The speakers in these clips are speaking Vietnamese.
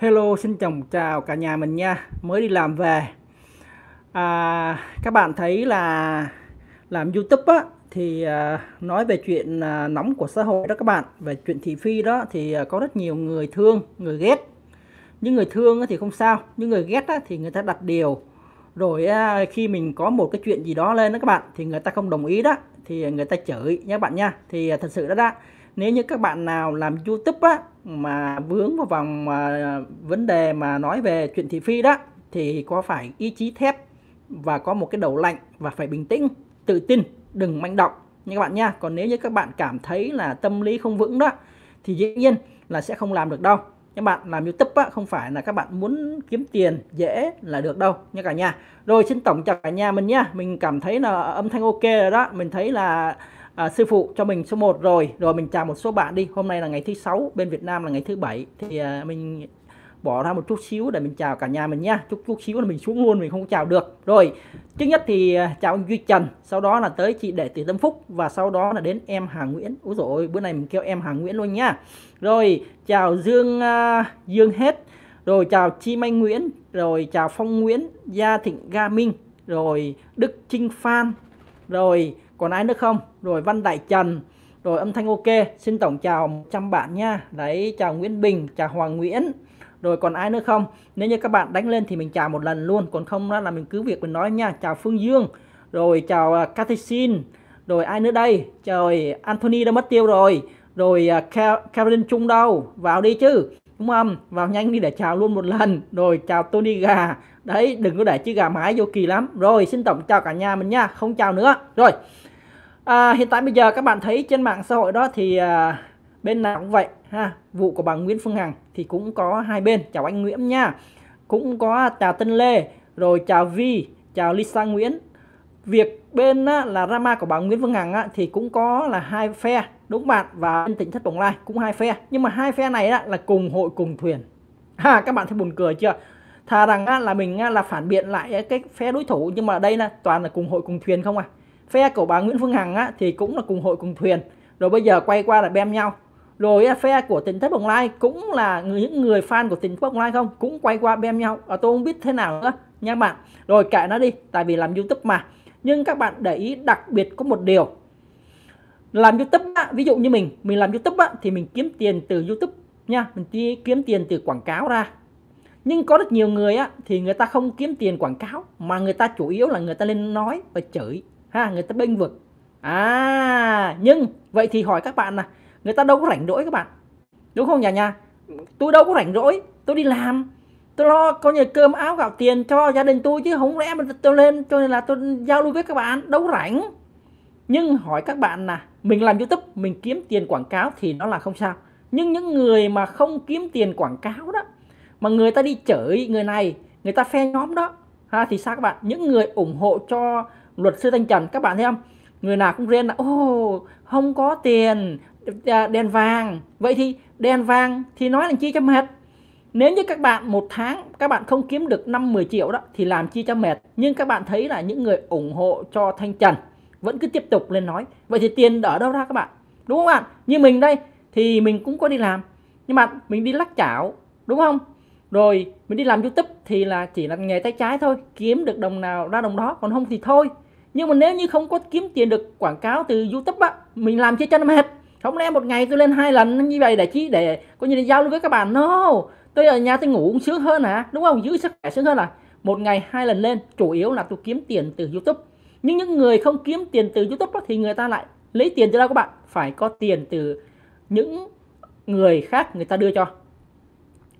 Hello xin chồng chào cả nhà mình nha mới đi làm về à, các bạn thấy là làm YouTube á thì à, nói về chuyện à, nóng của xã hội đó các bạn về chuyện thị phi đó thì à, có rất nhiều người thương người ghét những người thương thì không sao những người ghét á, thì người ta đặt điều rồi à, khi mình có một cái chuyện gì đó lên đó các bạn thì người ta không đồng ý đó thì người ta chửi nha các bạn nha thì à, thật sự đó đã nếu như các bạn nào làm YouTube á, mà vướng vào vòng mà vấn đề mà nói về chuyện thị phi đó thì có phải ý chí thép và có một cái đầu lạnh và phải bình tĩnh, tự tin, đừng manh động nha các bạn nha. Còn nếu như các bạn cảm thấy là tâm lý không vững đó thì dĩ nhiên là sẽ không làm được đâu. Các bạn làm YouTube á, không phải là các bạn muốn kiếm tiền dễ là được đâu nha cả nhà. Rồi xin tổng chào cả nhà mình nha. Mình cảm thấy là âm thanh ok rồi đó. Mình thấy là à, sư phụ cho mình số 1 rồi rồi mình chào một số bạn đi hôm nay là ngày thứ sáu bên Việt Nam là ngày thứ bảy thì à, mình bỏ ra một chút xíu để mình chào cả nhà mình nha chút chút xíu là mình xuống luôn mình không chào được rồi trước nhất thì à, chào anh Duy Trần sau đó là tới chị Đệ Tử Tâm Phúc và sau đó là đến em Hà Nguyễn úi rồi bữa nay mình kêu em Hà Nguyễn luôn nha rồi chào Dương à, Dương hết rồi chào Chi Mai Nguyễn rồi chào Phong Nguyễn Gia Thịnh Ga Minh rồi Đức Trinh Phan rồi còn ai nữa không rồi Văn Đại Trần rồi âm thanh ok xin tổng chào 100 bạn nha đấy chào Nguyễn Bình chào Hoàng Nguyễn rồi còn ai nữa không nếu như các bạn đánh lên thì mình chào một lần luôn còn không đó là mình cứ việc mình nói nha chào Phương Dương rồi chào uh, Catherine rồi ai nữa đây trời Anthony đã mất tiêu rồi rồi uh, Trung đâu vào đi chứ đúng không vào nhanh đi để chào luôn một lần rồi chào Tony gà đấy đừng có để chứ gà mái vô kỳ lắm rồi xin tổng chào cả nhà mình nha không chào nữa rồi à, hiện tại bây giờ các bạn thấy trên mạng xã hội đó thì à, bên nào cũng vậy ha vụ của bà Nguyễn Phương Hằng thì cũng có hai bên chào anh Nguyễn nha cũng có chào Tân Lê rồi chào Vi chào Lisa Nguyễn việc bên á, là drama của bà Nguyễn Phương Hằng á, thì cũng có là hai phe đúng bạn và bên tỉnh thất bồng lai cũng hai phe nhưng mà hai phe này á, là cùng hội cùng thuyền ha các bạn thấy buồn cười chưa thà rằng á, là mình á, là phản biện lại cái phe đối thủ nhưng mà đây là toàn là cùng hội cùng thuyền không à phe của bà Nguyễn Phương Hằng á, thì cũng là cùng hội cùng thuyền rồi bây giờ quay qua là bem nhau rồi phe của tỉnh thất bồng lai cũng là những người fan của tỉnh thất bồng lai không cũng quay qua bem nhau à, tôi không biết thế nào nữa nha bạn rồi kệ nó đi tại vì làm youtube mà nhưng các bạn để ý đặc biệt có một điều làm youtube á, ví dụ như mình mình làm youtube á, thì mình kiếm tiền từ youtube nha mình kiếm tiền từ quảng cáo ra nhưng có rất nhiều người á, thì người ta không kiếm tiền quảng cáo mà người ta chủ yếu là người ta lên nói và chửi ha người ta bênh vực à nhưng vậy thì hỏi các bạn là người ta đâu có rảnh rỗi các bạn đúng không nhà nhà tôi đâu có rảnh rỗi tôi đi làm tôi lo coi như cơm áo gạo tiền cho gia đình tôi chứ không lẽ mà tôi lên cho nên là tôi giao lưu với các bạn đâu có rảnh nhưng hỏi các bạn là mình làm youtube mình kiếm tiền quảng cáo thì nó là không sao nhưng những người mà không kiếm tiền quảng cáo đó mà người ta đi chửi người này người ta phe nhóm đó ha, thì sao các bạn những người ủng hộ cho luật sư Thanh Trần các bạn thấy không người nào cũng rên là ô không có tiền à, đèn vàng vậy thì đèn vàng thì nói là chi cho mệt nếu như các bạn một tháng các bạn không kiếm được 5-10 triệu đó thì làm chi cho mệt nhưng các bạn thấy là những người ủng hộ cho Thanh Trần vẫn cứ tiếp tục lên nói vậy thì tiền ở đâu ra các bạn đúng không bạn như mình đây thì mình cũng có đi làm nhưng mà mình đi lắc chảo đúng không rồi mình đi làm youtube thì là chỉ là nghề tay trái thôi kiếm được đồng nào ra đồng đó còn không thì thôi nhưng mà nếu như không có kiếm tiền được quảng cáo từ youtube á mình làm chưa cho nó mệt không lẽ một ngày tôi lên hai lần như vậy để chi để có như là giao lưu với các bạn no tôi ở nhà tôi ngủ cũng sướng hơn hả à? đúng không giữ sức khỏe sướng hơn là một ngày hai lần lên chủ yếu là tôi kiếm tiền từ youtube nhưng những người không kiếm tiền từ youtube đó, thì người ta lại lấy tiền cho đâu các bạn phải có tiền từ những người khác người ta đưa cho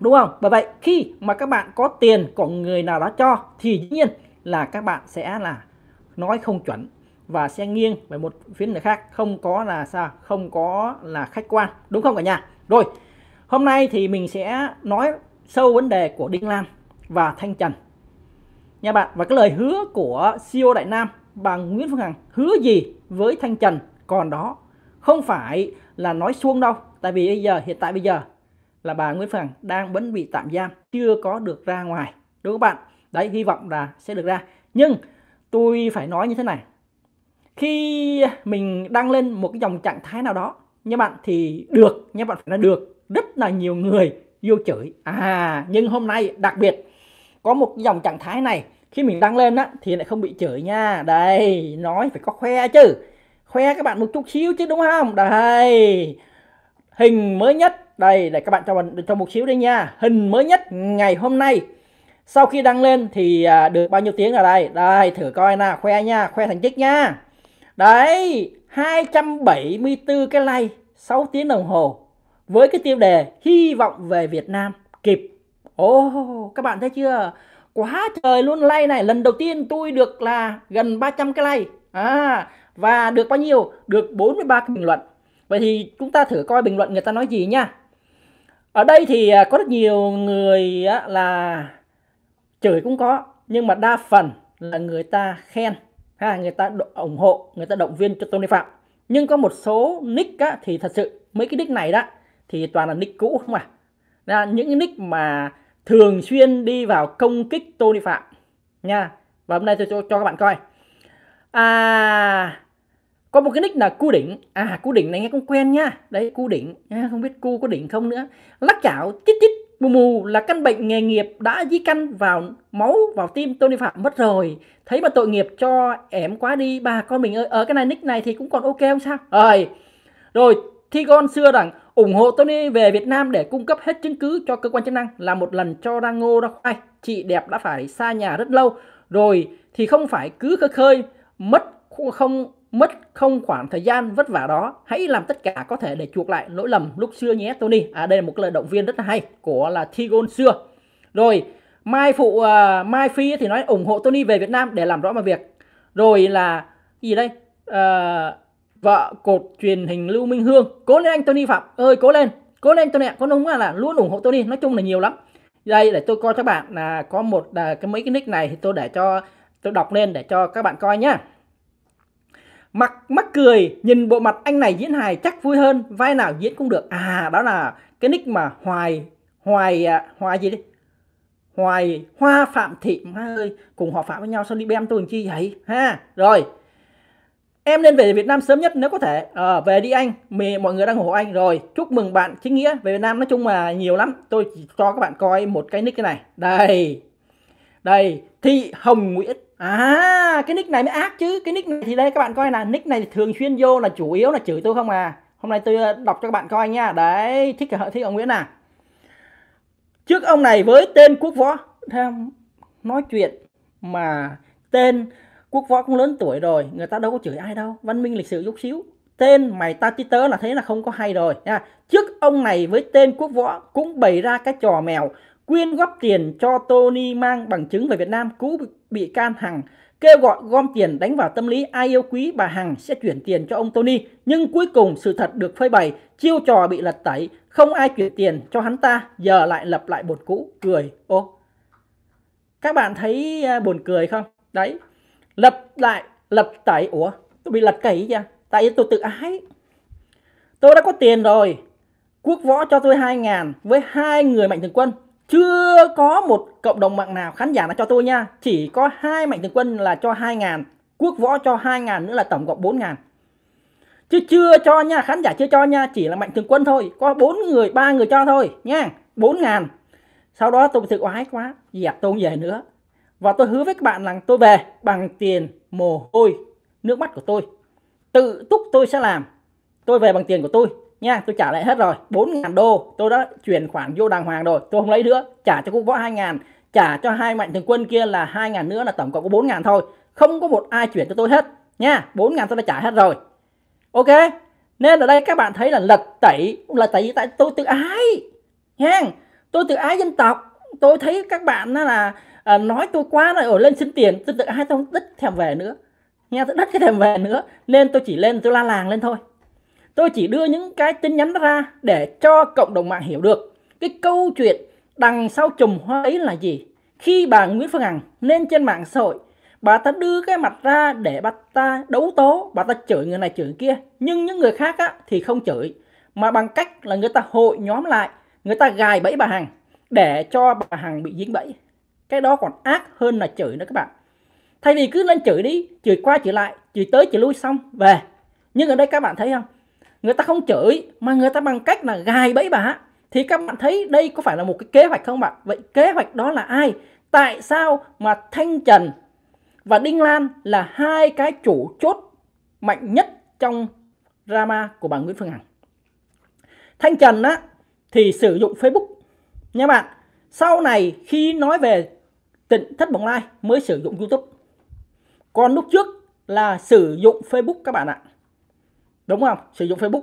đúng không bởi vậy khi mà các bạn có tiền của người nào đó cho thì dĩ nhiên là các bạn sẽ là nói không chuẩn và sẽ nghiêng về một phía nào khác không có là sao không có là khách quan đúng không cả nhà rồi hôm nay thì mình sẽ nói sâu vấn đề của Đinh Lan và Thanh Trần nha bạn và cái lời hứa của CEO Đại Nam bà Nguyễn Phương Hằng hứa gì với Thanh Trần còn đó không phải là nói suông đâu tại vì bây giờ hiện tại bây giờ là bà Nguyễn Phương Hằng đang vẫn bị tạm giam chưa có được ra ngoài đúng không bạn đấy hy vọng là sẽ được ra nhưng tôi phải nói như thế này khi mình đăng lên một cái dòng trạng thái nào đó nha bạn thì được nha bạn phải là được rất là nhiều người vô chửi à nhưng hôm nay đặc biệt có một dòng trạng thái này khi mình đăng lên á thì lại không bị chửi nha đây nói phải có khoe chứ khoe các bạn một chút xíu chứ đúng không đây hình mới nhất đây để các bạn cho mình cho một xíu đây nha hình mới nhất ngày hôm nay sau khi đăng lên thì à, được bao nhiêu tiếng ở đây đây thử coi nào khoe nha khoe thành tích nha đấy 274 cái like 6 tiếng đồng hồ với cái tiêu đề hy vọng về Việt Nam kịp ô oh, các bạn thấy chưa quá trời luôn like này lần đầu tiên tôi được là gần 300 cái like à, và được bao nhiêu được 43 cái bình luận vậy thì chúng ta thử coi bình luận người ta nói gì nha ở đây thì à, có rất nhiều người là chửi cũng có nhưng mà đa phần là người ta khen ha người ta ủng hộ người ta động viên cho Tony Phạm nhưng có một số nick á, thì thật sự mấy cái nick này đó thì toàn là nick cũ không à là những nick mà thường xuyên đi vào công kích Tony Phạm nha và hôm nay tôi cho, cho các bạn coi à có một cái nick là cu đỉnh à cu đỉnh này nghe cũng quen nhá đấy cu đỉnh à, không biết cu có đỉnh không nữa lắc chảo chít chít Mù mù là căn bệnh nghề nghiệp đã di căn vào máu, vào tim Tony Phạm mất rồi. Thấy mà tội nghiệp cho ẻm quá đi. Bà con mình ơi, ở cái này nick này thì cũng còn ok không sao? Rồi, rồi con xưa rằng ủng hộ Tony về Việt Nam để cung cấp hết chứng cứ cho cơ quan chức năng là một lần cho ra ngô ra khoai. Chị đẹp đã phải xa nhà rất lâu rồi thì không phải cứ khơi khơi mất không mất không khoảng thời gian vất vả đó hãy làm tất cả có thể để chuộc lại lỗi lầm lúc xưa nhé Tony à đây là một lời động viên rất là hay của là Tigon xưa rồi Mai phụ uh, Mai Phi thì nói ủng hộ Tony về Việt Nam để làm rõ mọi việc rồi là gì đây uh, vợ cột truyền hình Lưu Minh Hương cố lên anh Tony Phạm ơi cố lên cố lên Tony ạ có đúng là luôn ủng hộ Tony nói chung là nhiều lắm đây để tôi coi các bạn là có một là cái mấy cái nick này thì tôi để cho tôi đọc lên để cho các bạn coi nhá Mặt mắc cười, nhìn bộ mặt anh này diễn hài chắc vui hơn, vai nào diễn cũng được. À, đó là cái nick mà Hoài, Hoài, à, Hoài gì đi? Hoài, Hoa Phạm Thị, má ơi, cùng họ Phạm với nhau sao đi bem tôi làm chi vậy? Ha, rồi. Em nên về Việt Nam sớm nhất nếu có thể. À, về đi anh, Mì, mọi người đang ủng hộ anh rồi. Chúc mừng bạn chính nghĩa về Việt Nam nói chung là nhiều lắm. Tôi chỉ cho các bạn coi một cái nick cái này. Đây. Đây, Thị Hồng Nguyễn à cái nick này mới ác chứ cái nick này thì đây các bạn coi là nick này thường xuyên vô là chủ yếu là chửi tôi không à hôm nay tôi ờ, đọc cho các bạn coi nha đấy thích thích ông Nguyễn à trước ông này với tên quốc võ thấy nói chuyện mà tên quốc võ cũng lớn tuổi rồi người ta đâu có chửi ai đâu văn minh lịch sử chút xíu tên mày ta tí tớ là thế là không có hay rồi nha trước ông này với tên quốc võ cũng bày ra cái trò mèo quyên góp tiền cho Tony mang bằng chứng về Việt Nam cũ bị can Hằng kêu gọi gom tiền đánh vào tâm lý ai yêu quý bà Hằng sẽ chuyển tiền cho ông Tony nhưng cuối cùng sự thật được phơi bày chiêu trò bị lật tẩy không ai chuyển tiền cho hắn ta giờ lại lập lại bột cũ cười ô các bạn thấy à, buồn cười không đấy lập lại lập tẩy ủa tôi bị lật tẩy chưa tại vì tôi tự ái tôi đã có tiền rồi quốc võ cho tôi 2 ngàn với hai người mạnh thường quân chưa có một cộng đồng mạng nào khán giả nào cho tôi nha chỉ có hai mạnh thường quân là cho 2.000 quốc võ cho 2.000 nữa là tổng cộng 4.000 chứ chưa cho nha khán giả chưa cho nha chỉ là mạnh thường quân thôi có bốn người ba người cho thôi nha 4.000 sau đó tôi tự oái quá dẹp tôi về nữa và tôi hứa với các bạn rằng tôi về bằng tiền mồ hôi nước mắt của tôi tự túc tôi sẽ làm tôi về bằng tiền của tôi nha tôi trả lại hết rồi 4.000 đô tôi đã chuyển khoản vô đàng hoàng rồi tôi không lấy nữa trả cho quốc võ 2.000 trả cho hai mạnh thường quân kia là 2.000 nữa là tổng cộng có 4.000 thôi không có một ai chuyển cho tôi hết nha 4.000 tôi đã trả hết rồi ok nên ở đây các bạn thấy là lật tẩy là tẩy tại tôi tự ái nha tôi tự ái dân tộc tôi thấy các bạn là à, nói tôi quá là ở lên xin tiền tôi tự ái tôi không đứt thèm về nữa nha tôi đứt cái thèm về nữa nên tôi chỉ lên tôi la làng lên thôi tôi chỉ đưa những cái tin nhắn ra để cho cộng đồng mạng hiểu được cái câu chuyện đằng sau chùm hoa ấy là gì khi bà Nguyễn Phương Hằng lên trên mạng xã hội bà ta đưa cái mặt ra để bà ta đấu tố bà ta chửi người này chửi người kia nhưng những người khác á, thì không chửi mà bằng cách là người ta hội nhóm lại người ta gài bẫy bà Hằng để cho bà Hằng bị dính bẫy cái đó còn ác hơn là chửi nữa các bạn thay vì cứ lên chửi đi chửi qua chửi lại chửi tới chửi lui xong về nhưng ở đây các bạn thấy không người ta không chửi mà người ta bằng cách là gài bẫy bà thì các bạn thấy đây có phải là một cái kế hoạch không bạn vậy kế hoạch đó là ai tại sao mà thanh trần và đinh lan là hai cái chủ chốt mạnh nhất trong drama của bà nguyễn phương hằng thanh trần á thì sử dụng facebook nha bạn sau này khi nói về tỉnh thất bồng lai mới sử dụng youtube còn lúc trước là sử dụng facebook các bạn ạ đúng không sử dụng Facebook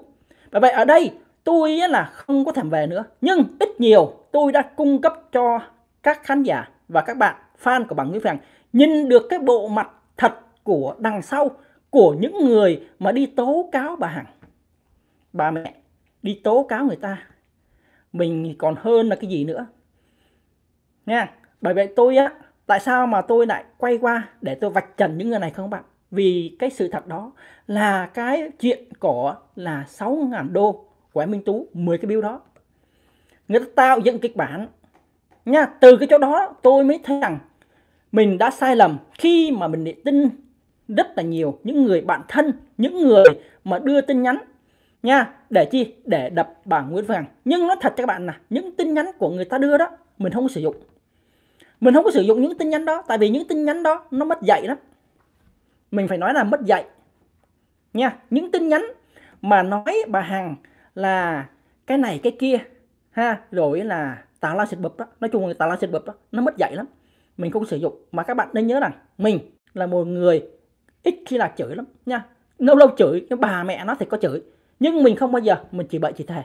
bởi vậy ở đây tôi là không có thèm về nữa nhưng ít nhiều tôi đã cung cấp cho các khán giả và các bạn fan của bảng Nguyễn Phàng nhìn được cái bộ mặt thật của đằng sau của những người mà đi tố cáo bà Hằng bà mẹ đi tố cáo người ta mình còn hơn là cái gì nữa nha bởi vậy tôi á tại sao mà tôi lại quay qua để tôi vạch trần những người này không các bạn vì cái sự thật đó là cái chuyện của là 6.000 đô của em Minh Tú 10 cái bill đó người ta tạo dựng kịch bản nha từ cái chỗ đó tôi mới thấy rằng mình đã sai lầm khi mà mình để tin rất là nhiều những người bạn thân những người mà đưa tin nhắn nha để chi để đập bà Nguyễn Phương nhưng nó thật các bạn là những tin nhắn của người ta đưa đó mình không có sử dụng mình không có sử dụng những tin nhắn đó tại vì những tin nhắn đó nó mất dạy lắm mình phải nói là mất dạy nha những tin nhắn mà nói bà hằng là cái này cái kia ha rồi là tào lao xịt bụp đó nói chung là tào lao xịt bụp đó nó mất dạy lắm mình không sử dụng mà các bạn nên nhớ rằng mình là một người ít khi là chửi lắm nha lâu lâu chửi nhưng bà mẹ nó thì có chửi nhưng mình không bao giờ mình chỉ bậy chỉ thề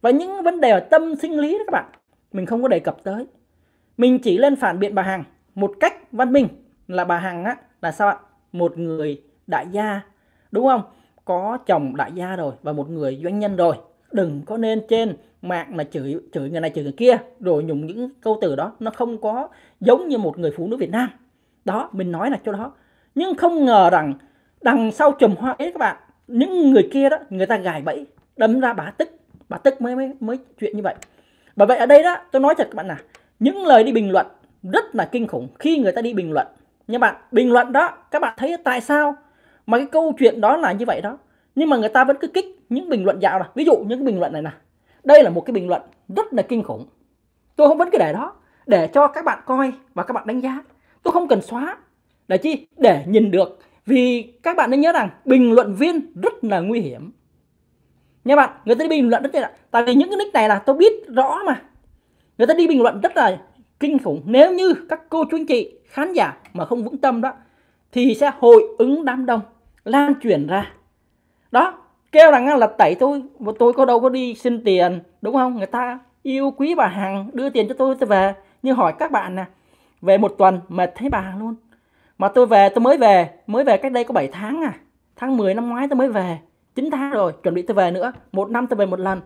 và những vấn đề tâm sinh lý đó các bạn mình không có đề cập tới mình chỉ lên phản biện bà hằng một cách văn minh là bà hằng á là sao ạ một người đại gia đúng không có chồng đại gia rồi và một người doanh nhân rồi đừng có nên trên mạng mà chửi chửi người này chửi người kia rồi dùng những câu từ đó nó không có giống như một người phụ nữ Việt Nam đó mình nói là chỗ đó nhưng không ngờ rằng đằng sau chùm hoa ấy các bạn những người kia đó người ta gài bẫy đâm ra bà tức bà tức mới mới mới chuyện như vậy bởi vậy ở đây đó tôi nói thật các bạn là những lời đi bình luận rất là kinh khủng khi người ta đi bình luận nha bạn bình luận đó các bạn thấy tại sao mà cái câu chuyện đó là như vậy đó nhưng mà người ta vẫn cứ kích những bình luận dạo này ví dụ những cái bình luận này nè đây là một cái bình luận rất là kinh khủng tôi không vẫn cứ để đó để cho các bạn coi và các bạn đánh giá tôi không cần xóa để chi để nhìn được vì các bạn nên nhớ rằng bình luận viên rất là nguy hiểm nha bạn người ta đi bình luận rất là tại vì những cái nick này là tôi biết rõ mà người ta đi bình luận rất là kinh khủng nếu như các cô chú anh chị khán giả mà không vững tâm đó thì sẽ hội ứng đám đông lan truyền ra đó kêu rằng là tẩy tôi mà tôi có đâu có đi xin tiền đúng không người ta yêu quý bà hằng đưa tiền cho tôi tôi về nhưng hỏi các bạn nè về một tuần mệt thấy bà hằng luôn mà tôi về tôi mới về mới về cách đây có 7 tháng à tháng 10 năm ngoái tôi mới về 9 tháng rồi chuẩn bị tôi về nữa một năm tôi về một lần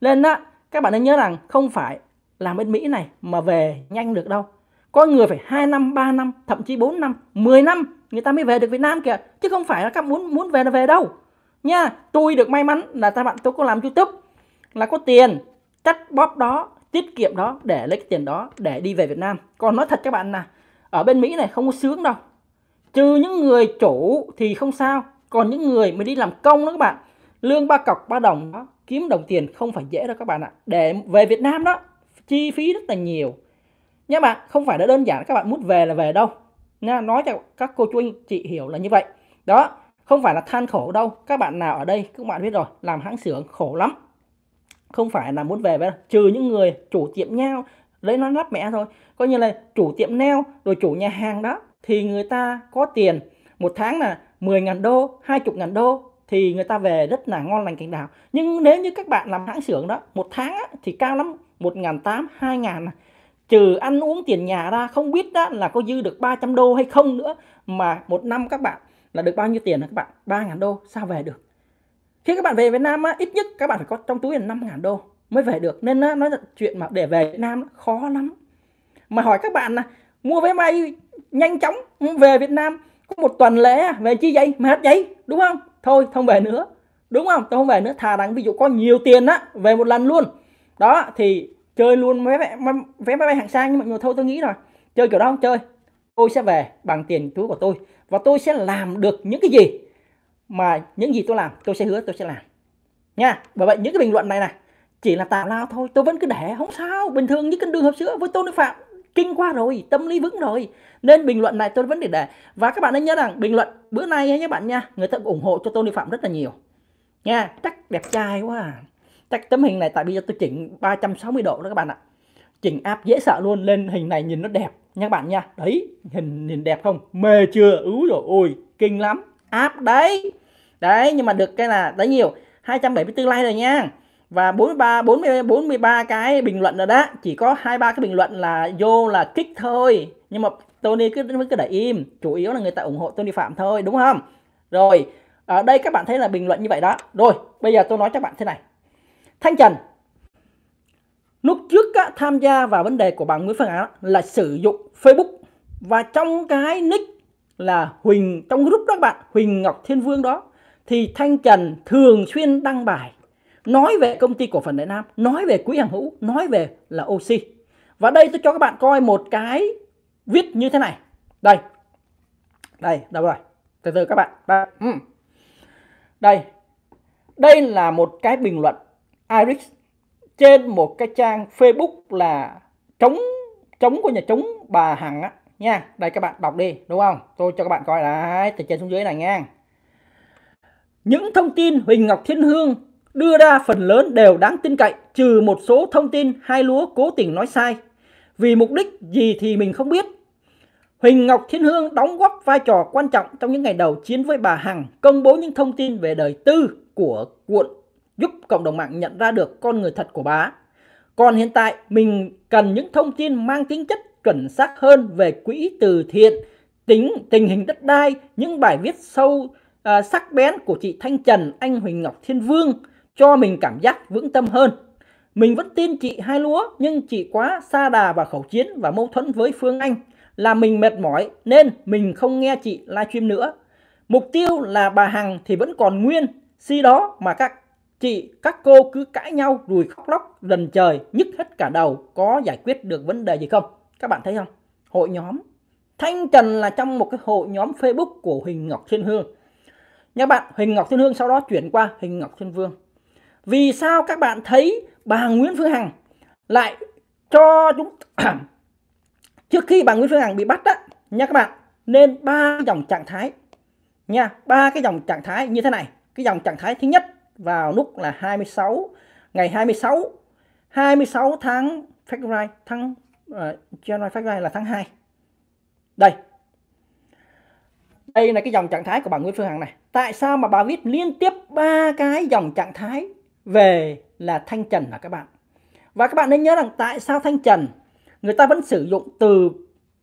nên đó các bạn nên nhớ rằng không phải làm bên Mỹ này mà về nhanh được đâu. Có người phải 2 năm, 3 năm, thậm chí 4 năm, 10 năm người ta mới về được Việt Nam kìa. Chứ không phải là các muốn muốn về là về đâu. Nha, tôi được may mắn là các bạn tôi có làm YouTube là có tiền cắt bóp đó, tiết kiệm đó để lấy cái tiền đó để đi về Việt Nam. Còn nói thật các bạn là ở bên Mỹ này không có sướng đâu. Trừ những người chủ thì không sao, còn những người mới đi làm công đó các bạn, lương ba cọc ba đồng đó, kiếm đồng tiền không phải dễ đâu các bạn ạ. Để về Việt Nam đó chi phí rất là nhiều nhưng bạn không phải là đơn giản các bạn mút về là về đâu nha nói cho các cô chú anh chị hiểu là như vậy đó không phải là than khổ đâu các bạn nào ở đây các bạn biết rồi làm hãng xưởng khổ lắm không phải là muốn về với trừ những người chủ tiệm nhau lấy nó lắp mẹ thôi coi như là chủ tiệm neo rồi chủ nhà hàng đó thì người ta có tiền một tháng là 10 ngàn đô 20 ngàn đô thì người ta về rất là ngon lành cảnh đào nhưng nếu như các bạn làm hãng xưởng đó một tháng á, thì cao lắm 1.800, 2.000 này. Trừ ăn uống tiền nhà ra không biết đó là có dư được 300 đô hay không nữa mà một năm các bạn là được bao nhiêu tiền các bạn? 3.000 đô sao về được? Khi các bạn về Việt Nam ít nhất các bạn phải có trong túi là 5.000 đô mới về được nên á, nó là chuyện mà để về Việt Nam khó lắm. Mà hỏi các bạn là mua vé bay nhanh chóng về Việt Nam có một tuần lễ à, về chi vậy mà hết giấy đúng không thôi không về nữa đúng không tôi không về nữa thà rằng ví dụ có nhiều tiền á về một lần luôn đó thì chơi luôn vé vé, máy bay hạng sang nhưng mọi người thôi tôi nghĩ rồi chơi kiểu đó không chơi tôi sẽ về bằng tiền túi của tôi và tôi sẽ làm được những cái gì mà những gì tôi làm tôi sẽ hứa tôi sẽ làm nha và vậy những cái bình luận này này chỉ là tào lao thôi tôi vẫn cứ để không sao bình thường như cân đường hợp sữa với tôi đức phạm kinh qua rồi tâm lý vững rồi nên bình luận này tôi vẫn để để và các bạn hãy nhớ rằng bình luận bữa nay nhé bạn nha người ta ủng hộ cho tôi đi phạm rất là nhiều nha chắc đẹp trai quá à. Cách tấm hình này tại bây giờ tôi chỉnh 360 độ đó các bạn ạ. Chỉnh áp dễ sợ luôn lên hình này nhìn nó đẹp nha các bạn nha. Đấy, hình nhìn đẹp không? Mê chưa? Úi rồi ôi, kinh lắm. Áp đấy. Đấy, nhưng mà được cái là đấy nhiều. 274 like rồi nha và 43 40 43 cái bình luận rồi đó chỉ có hai ba cái bình luận là vô là kích thôi nhưng mà Tony cứ vẫn cứ để im chủ yếu là người ta ủng hộ Tony Phạm thôi đúng không rồi ở đây các bạn thấy là bình luận như vậy đó rồi bây giờ tôi nói cho các bạn thế này Thanh Trần lúc trước á, tham gia vào vấn đề của bạn Nguyễn Phương Á là sử dụng Facebook và trong cái nick là Huỳnh trong group đó các bạn Huỳnh Ngọc Thiên Vương đó thì Thanh Trần thường xuyên đăng bài nói về công ty cổ phần Đại Nam, nói về quỹ hàng hữu, nói về là oxy. Và đây tôi cho các bạn coi một cái viết như thế này. Đây. Đây, đâu rồi? Từ từ các bạn. Đây. Ừ. Đây là một cái bình luận Irish trên một cái trang Facebook là trống trống của nhà trống bà Hằng á nha đây các bạn đọc đi đúng không tôi cho các bạn coi lại từ trên xuống dưới này nha những thông tin Huỳnh Ngọc Thiên Hương đưa ra phần lớn đều đáng tin cậy trừ một số thông tin hai lúa cố tình nói sai vì mục đích gì thì mình không biết Huỳnh Ngọc Thiên Hương đóng góp vai trò quan trọng trong những ngày đầu chiến với bà Hằng công bố những thông tin về đời tư của cuộn giúp cộng đồng mạng nhận ra được con người thật của bà. Còn hiện tại mình cần những thông tin mang tính chất chuẩn xác hơn về quỹ từ thiện, tính tình hình đất đai, những bài viết sâu à, sắc bén của chị Thanh Trần, anh Huỳnh Ngọc Thiên Vương cho mình cảm giác vững tâm hơn. Mình vẫn tin chị hai lúa nhưng chị quá xa đà và khẩu chiến và mâu thuẫn với Phương Anh là mình mệt mỏi nên mình không nghe chị livestream nữa. Mục tiêu là bà Hằng thì vẫn còn nguyên, si đó mà các Chị, các cô cứ cãi nhau rồi khóc lóc rần trời, nhức hết cả đầu, có giải quyết được vấn đề gì không? Các bạn thấy không? Hội nhóm. Thanh Trần là trong một cái hội nhóm Facebook của Huỳnh Ngọc Thiên Hương. Nhà bạn Huỳnh Ngọc Thiên Hương sau đó chuyển qua Huỳnh Ngọc Thiên Vương. Vì sao các bạn thấy bà Nguyễn Phương Hằng lại cho chúng trước khi bà Nguyễn Phương Hằng bị bắt á nha các bạn nên ba dòng trạng thái nha ba cái dòng trạng thái như thế này cái dòng trạng thái thứ nhất vào lúc là 26 ngày 26 26 tháng February tháng uh, January February là tháng 2 đây đây là cái dòng trạng thái của bà Nguyễn Phương Hằng này tại sao mà bà viết liên tiếp ba cái dòng trạng thái về là thanh trần là các bạn và các bạn nên nhớ rằng tại sao thanh trần người ta vẫn sử dụng từ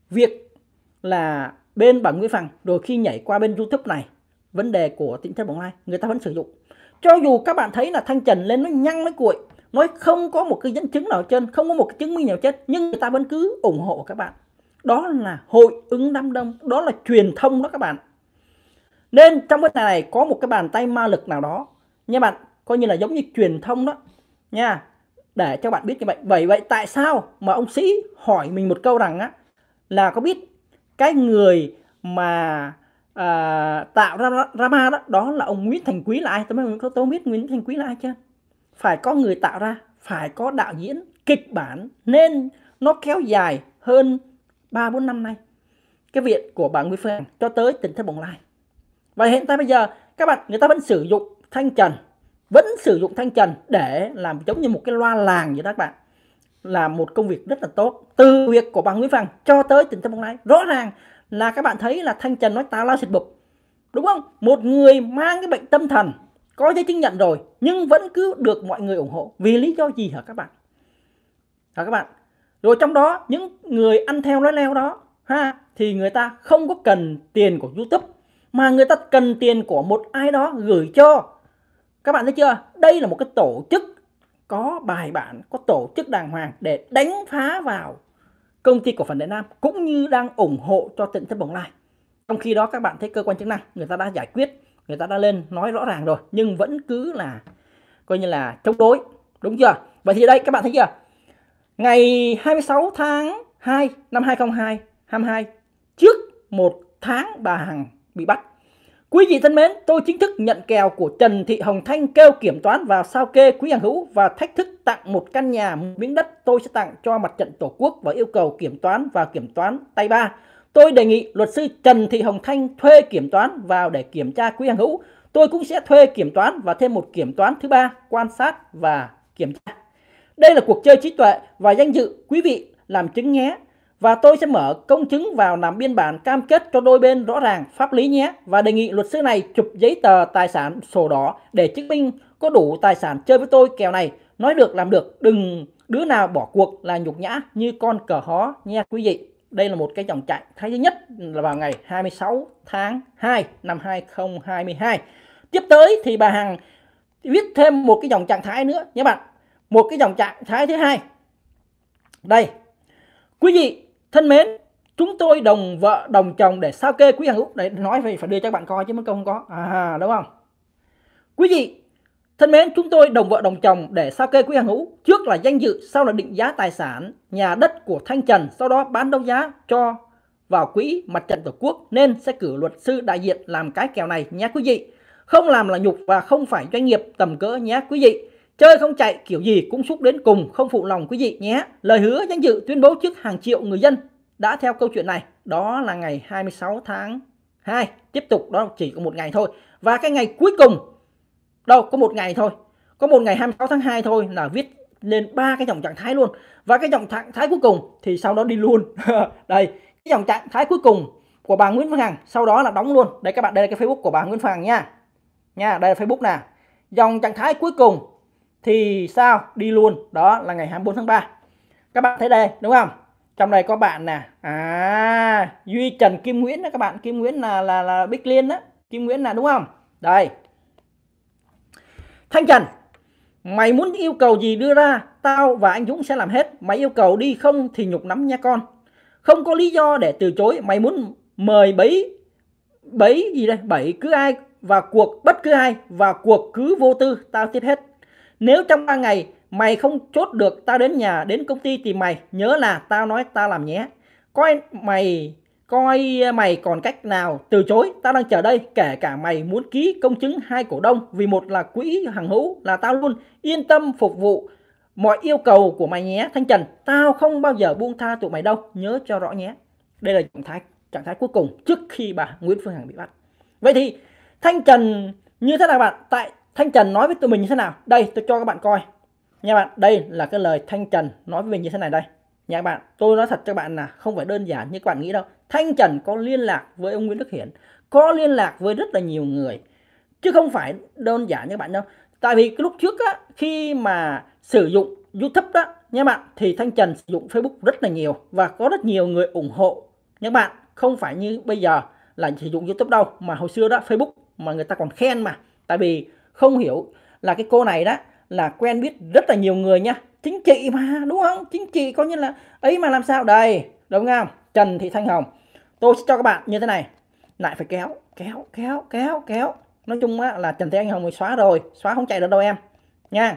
việc là bên bà Nguyễn phương rồi khi nhảy qua bên YouTube này vấn đề của tỉnh thất bồng lai người ta vẫn sử dụng cho dù các bạn thấy là thăng trần lên nó nhăn nó cuội nói không có một cái dẫn chứng nào trên không có một cái chứng minh nào chết nhưng người ta vẫn cứ ủng hộ các bạn đó là hội ứng đám đông đó là truyền thông đó các bạn nên trong vấn đề này có một cái bàn tay ma lực nào đó nha bạn coi như là giống như truyền thông đó nha để cho bạn biết như vậy vậy vậy tại sao mà ông sĩ hỏi mình một câu rằng á là có biết cái người mà à, tạo ra rama đó đó là ông Nguyễn Thành Quý là ai tôi mới tôi biết Nguyễn Thành Quý là ai chứ phải có người tạo ra phải có đạo diễn kịch bản nên nó kéo dài hơn 3 bốn năm nay cái việc của bà Nguyễn Phương cho tới tỉnh thất bồng lai và hiện tại bây giờ các bạn người ta vẫn sử dụng thanh trần vẫn sử dụng thanh trần để làm giống như một cái loa làng vậy đó các bạn là một công việc rất là tốt từ việc của bà Nguyễn Phương cho tới tỉnh thất bồng lai rõ ràng là các bạn thấy là thanh trần nói tào lao xịt bục đúng không một người mang cái bệnh tâm thần có giấy chứng nhận rồi nhưng vẫn cứ được mọi người ủng hộ vì lý do gì hả các bạn hả các bạn rồi trong đó những người ăn theo nói leo đó ha thì người ta không có cần tiền của youtube mà người ta cần tiền của một ai đó gửi cho các bạn thấy chưa đây là một cái tổ chức có bài bản có tổ chức đàng hoàng để đánh phá vào công ty cổ phần Đại Nam cũng như đang ủng hộ cho tỉnh thất Bồng Lai. Trong khi đó các bạn thấy cơ quan chức năng người ta đã giải quyết, người ta đã lên nói rõ ràng rồi nhưng vẫn cứ là coi như là chống đối, đúng chưa? Vậy thì đây các bạn thấy chưa? Ngày 26 tháng 2 năm 2022, 22 trước một tháng bà Hằng bị bắt Quý vị thân mến, tôi chính thức nhận kèo của Trần Thị Hồng Thanh kêu kiểm toán vào sao kê Quý Hàng Hữu và thách thức tặng một căn nhà, một miếng đất tôi sẽ tặng cho mặt trận Tổ quốc và yêu cầu kiểm toán và kiểm toán tay ba. Tôi đề nghị luật sư Trần Thị Hồng Thanh thuê kiểm toán vào để kiểm tra Quý Hàng Hữu. Tôi cũng sẽ thuê kiểm toán và thêm một kiểm toán thứ ba quan sát và kiểm tra. Đây là cuộc chơi trí tuệ và danh dự quý vị làm chứng nhé và tôi sẽ mở công chứng vào làm biên bản cam kết cho đôi bên rõ ràng pháp lý nhé và đề nghị luật sư này chụp giấy tờ tài sản sổ đỏ để chứng minh có đủ tài sản chơi với tôi kèo này nói được làm được đừng đứa nào bỏ cuộc là nhục nhã như con cờ hó nha quý vị đây là một cái dòng chạy thái thứ nhất là vào ngày 26 tháng 2 năm 2022 tiếp tới thì bà Hằng viết thêm một cái dòng trạng thái nữa nhé bạn một cái dòng trạng thái thứ hai đây quý vị thân mến chúng tôi đồng vợ đồng chồng để sao kê quý hàng hữu để nói vậy phải đưa cho các bạn coi chứ mất công không có à đúng không quý vị thân mến chúng tôi đồng vợ đồng chồng để sao kê quý hàng hữu trước là danh dự sau là định giá tài sản nhà đất của thanh trần sau đó bán đấu giá cho vào quỹ mặt trận tổ quốc nên sẽ cử luật sư đại diện làm cái kèo này nhé quý vị không làm là nhục và không phải doanh nghiệp tầm cỡ nhé quý vị Chơi không chạy kiểu gì cũng xúc đến cùng không phụ lòng quý vị nhé. Lời hứa danh dự tuyên bố trước hàng triệu người dân đã theo câu chuyện này. Đó là ngày 26 tháng 2. Tiếp tục đó chỉ có một ngày thôi. Và cái ngày cuối cùng. Đâu có một ngày thôi. Có một ngày 26 tháng 2 thôi là viết lên ba cái dòng trạng thái luôn. Và cái dòng trạng thái cuối cùng thì sau đó đi luôn. đây, cái dòng trạng thái cuối cùng của bà Nguyễn Phương Hằng sau đó là đóng luôn. Đây các bạn đây là cái Facebook của bà Nguyễn Phương Hằng nha. Nha, đây là Facebook nè. Dòng trạng thái cuối cùng thì sao đi luôn đó là ngày 24 tháng 3 các bạn thấy đây đúng không trong đây có bạn nè à duy trần kim nguyễn đó các bạn kim nguyễn là là là bích liên đó kim nguyễn là đúng không đây thanh trần mày muốn yêu cầu gì đưa ra tao và anh dũng sẽ làm hết mày yêu cầu đi không thì nhục lắm nha con không có lý do để từ chối mày muốn mời bấy bấy gì đây bảy cứ ai và cuộc bất cứ ai và cuộc cứ vô tư tao tiếp hết nếu trong 3 ngày mày không chốt được tao đến nhà đến công ty tìm mày nhớ là tao nói tao làm nhé coi mày coi mày còn cách nào từ chối tao đang chờ đây kể cả mày muốn ký công chứng hai cổ đông vì một là quỹ hàng hữu là tao luôn yên tâm phục vụ mọi yêu cầu của mày nhé thanh trần tao không bao giờ buông tha tụi mày đâu nhớ cho rõ nhé đây là trạng thái trạng thái cuối cùng trước khi bà nguyễn phương hằng bị bắt vậy thì thanh trần như thế nào bạn tại Thanh Trần nói với tụi mình như thế nào? Đây, tôi cho các bạn coi. Nha bạn, đây là cái lời Thanh Trần nói với mình như thế này đây. Nha các bạn, tôi nói thật cho các bạn là không phải đơn giản như các bạn nghĩ đâu. Thanh Trần có liên lạc với ông Nguyễn Đức Hiển, có liên lạc với rất là nhiều người. Chứ không phải đơn giản như các bạn đâu. Tại vì cái lúc trước á, khi mà sử dụng YouTube đó, nha bạn, thì Thanh Trần sử dụng Facebook rất là nhiều và có rất nhiều người ủng hộ. Nha bạn, không phải như bây giờ là sử dụng YouTube đâu mà hồi xưa đó Facebook mà người ta còn khen mà. Tại vì không hiểu là cái cô này đó là quen biết rất là nhiều người nha chính trị mà đúng không chính trị có như là ấy mà làm sao đây đúng không Trần Thị Thanh Hồng tôi sẽ cho các bạn như thế này lại phải kéo kéo kéo kéo kéo nói chung á, là Trần Thị Thanh Hồng bị xóa rồi xóa không chạy được đâu em nha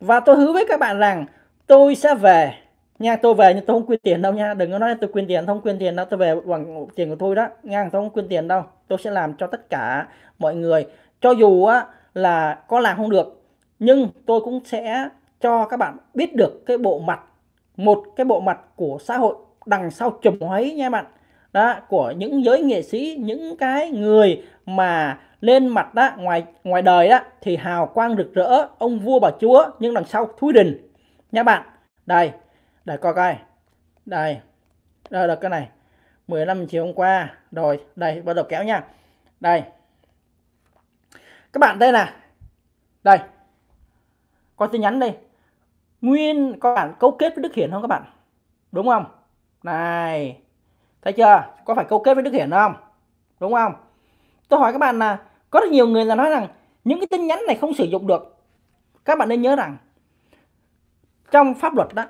và tôi hứa với các bạn rằng tôi sẽ về nha tôi về nhưng tôi không quyên tiền đâu nha đừng có nói tôi quyên tiền không quyên tiền đâu tôi về bằng tiền của tôi đó nha tôi không quyên tiền đâu tôi sẽ làm cho tất cả mọi người cho dù á, là có làm không được nhưng tôi cũng sẽ cho các bạn biết được cái bộ mặt một cái bộ mặt của xã hội đằng sau chùm ấy nha bạn đó của những giới nghệ sĩ những cái người mà lên mặt đó ngoài ngoài đời đó thì hào quang rực rỡ ông vua bà chúa nhưng đằng sau thui đình nha bạn đây để coi coi đây đây là cái này 15 chiều hôm qua rồi đây bắt đầu kéo nha đây các bạn đây này đây có tin nhắn đây nguyên có bạn cấu kết với đức hiển không các bạn đúng không này thấy chưa có phải cấu kết với đức hiển không đúng không tôi hỏi các bạn là có rất nhiều người là nói rằng những cái tin nhắn này không sử dụng được các bạn nên nhớ rằng trong pháp luật đó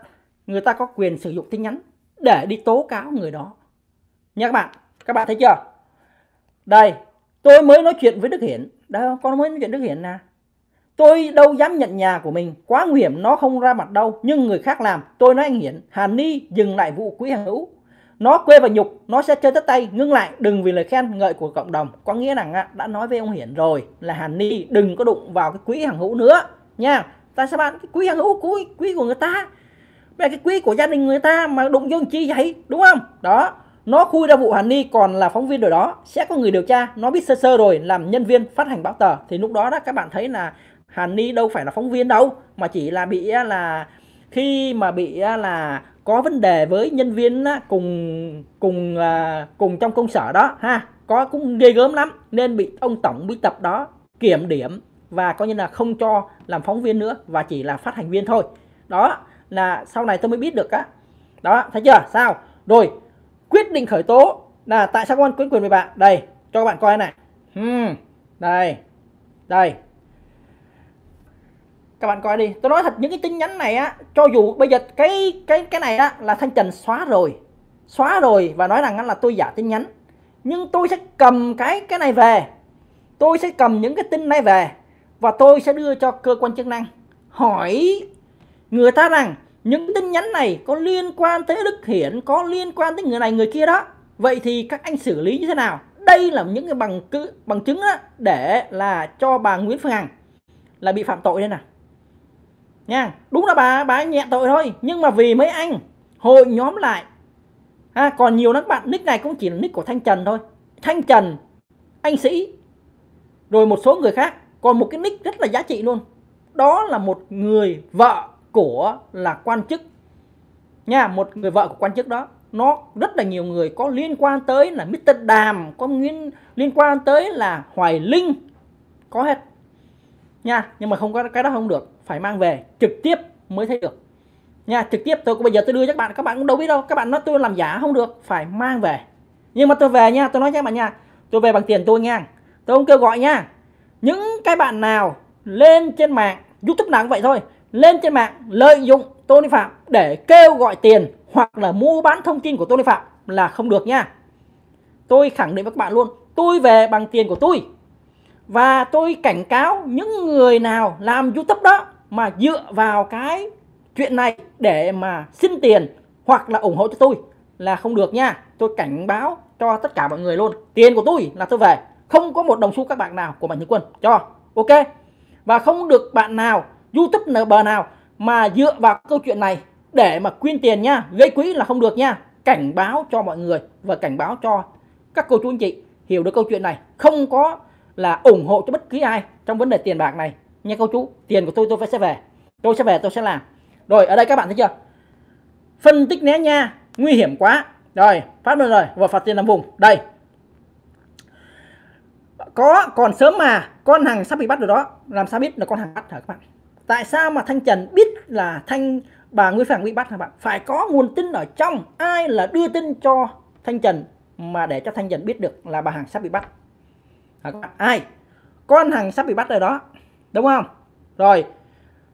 người ta có quyền sử dụng tin nhắn để đi tố cáo người đó nha các bạn các bạn thấy chưa đây tôi mới nói chuyện với đức hiển đó con mới nói chuyện đức hiển nè tôi đâu dám nhận nhà của mình quá nguy hiểm nó không ra mặt đâu nhưng người khác làm tôi nói anh hiển hà ni dừng lại vụ quỹ hàng hữu nó quê và nhục nó sẽ chơi tất tay ngưng lại đừng vì lời khen ngợi của cộng đồng có nghĩa rằng đã nói với ông hiển rồi là hà ni đừng có đụng vào cái quỹ hàng hữu nữa nha tại sao bạn cái quỹ hàng hữu quỹ quỹ của người ta là cái quỹ của gia đình người ta mà đụng vô chi vậy đúng không đó nó khui ra vụ Hàn Ni còn là phóng viên đổi đó sẽ có người điều tra nó biết sơ sơ rồi làm nhân viên phát hành báo tờ thì lúc đó đó các bạn thấy là Hàn Ni đâu phải là phóng viên đâu mà chỉ là bị là khi mà bị là có vấn đề với nhân viên cùng cùng à, cùng trong công sở đó ha có cũng ghê gớm lắm nên bị ông tổng biên tập đó kiểm điểm và coi như là không cho làm phóng viên nữa và chỉ là phát hành viên thôi đó là sau này tôi mới biết được á đó thấy chưa sao rồi quyết định khởi tố là tại sao công an quyến quyền về bạn đây cho các bạn coi này hmm. đây đây các bạn coi đi tôi nói thật những cái tin nhắn này á cho dù bây giờ cái cái cái này á là thanh trần xóa rồi xóa rồi và nói rằng là tôi giả tin nhắn nhưng tôi sẽ cầm cái cái này về tôi sẽ cầm những cái tin này về và tôi sẽ đưa cho cơ quan chức năng hỏi người ta rằng những tin nhắn này có liên quan tới Đức Hiển, có liên quan tới người này người kia đó. Vậy thì các anh xử lý như thế nào? Đây là những cái bằng cứ bằng chứng đó để là cho bà Nguyễn Phương Hằng là bị phạm tội đây nè. Nha, đúng là bà bà nhẹ tội thôi, nhưng mà vì mấy anh hội nhóm lại à, còn nhiều lắm bạn nick này cũng chỉ là nick của Thanh Trần thôi. Thanh Trần, anh sĩ rồi một số người khác, còn một cái nick rất là giá trị luôn. Đó là một người vợ của là quan chức nha một người vợ của quan chức đó nó rất là nhiều người có liên quan tới là Mr. Đàm có liên liên quan tới là Hoài Linh có hết nha nhưng mà không có cái đó không được phải mang về trực tiếp mới thấy được nha trực tiếp tôi bây giờ tôi đưa cho các bạn các bạn cũng đâu biết đâu các bạn nói tôi làm giả không được phải mang về nhưng mà tôi về nha tôi nói với các bạn nha tôi về bằng tiền tôi nha tôi không kêu gọi nha những cái bạn nào lên trên mạng youtube nào cũng vậy thôi lên trên mạng lợi dụng Tony Phạm để kêu gọi tiền hoặc là mua bán thông tin của Tony Phạm là không được nha. Tôi khẳng định với các bạn luôn, tôi về bằng tiền của tôi. Và tôi cảnh cáo những người nào làm YouTube đó mà dựa vào cái chuyện này để mà xin tiền hoặc là ủng hộ cho tôi là không được nha. Tôi cảnh báo cho tất cả mọi người luôn. Tiền của tôi là tôi về, không có một đồng xu các bạn nào của Mạnh Thường Quân cho. Ok. Và không được bạn nào YouTuber nào mà dựa vào câu chuyện này để mà quyên tiền nha, gây quỹ là không được nha. Cảnh báo cho mọi người và cảnh báo cho các cô chú anh chị hiểu được câu chuyện này, không có là ủng hộ cho bất cứ ai trong vấn đề tiền bạc này nha cô chú. Tiền của tôi tôi phải sẽ về. Tôi sẽ về tôi sẽ làm. Rồi ở đây các bạn thấy chưa? Phân tích né nha, nguy hiểm quá. Rồi, phát luôn rồi, và phạt tiền làm vùng. Đây. Có còn sớm mà, con hàng sắp bị bắt rồi đó. Làm sao biết là con hàng bắt hả các bạn? tại sao mà thanh trần biết là thanh bà nguyễn phản bị bắt hả bạn phải có nguồn tin ở trong ai là đưa tin cho thanh trần mà để cho thanh trần biết được là bà hằng sắp bị bắt các bạn? ai con hằng sắp bị bắt rồi đó đúng không rồi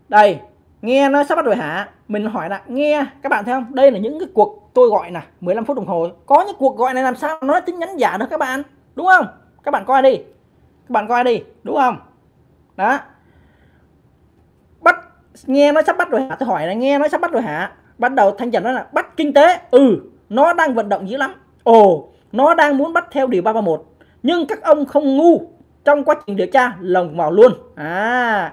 đây nghe nó sắp bắt rồi hả mình hỏi là nghe các bạn thấy không đây là những cái cuộc tôi gọi nè 15 phút đồng hồ có những cuộc gọi này làm sao nó tin nhắn giả được các bạn đúng không các bạn coi đi các bạn coi đi đúng không đó nghe nói sắp bắt rồi hả tôi hỏi là nghe nói sắp bắt rồi hả bắt đầu thanh trần nói là bắt kinh tế ừ nó đang vận động dữ lắm ồ nó đang muốn bắt theo điều 331 nhưng các ông không ngu trong quá trình điều tra lồng vào luôn à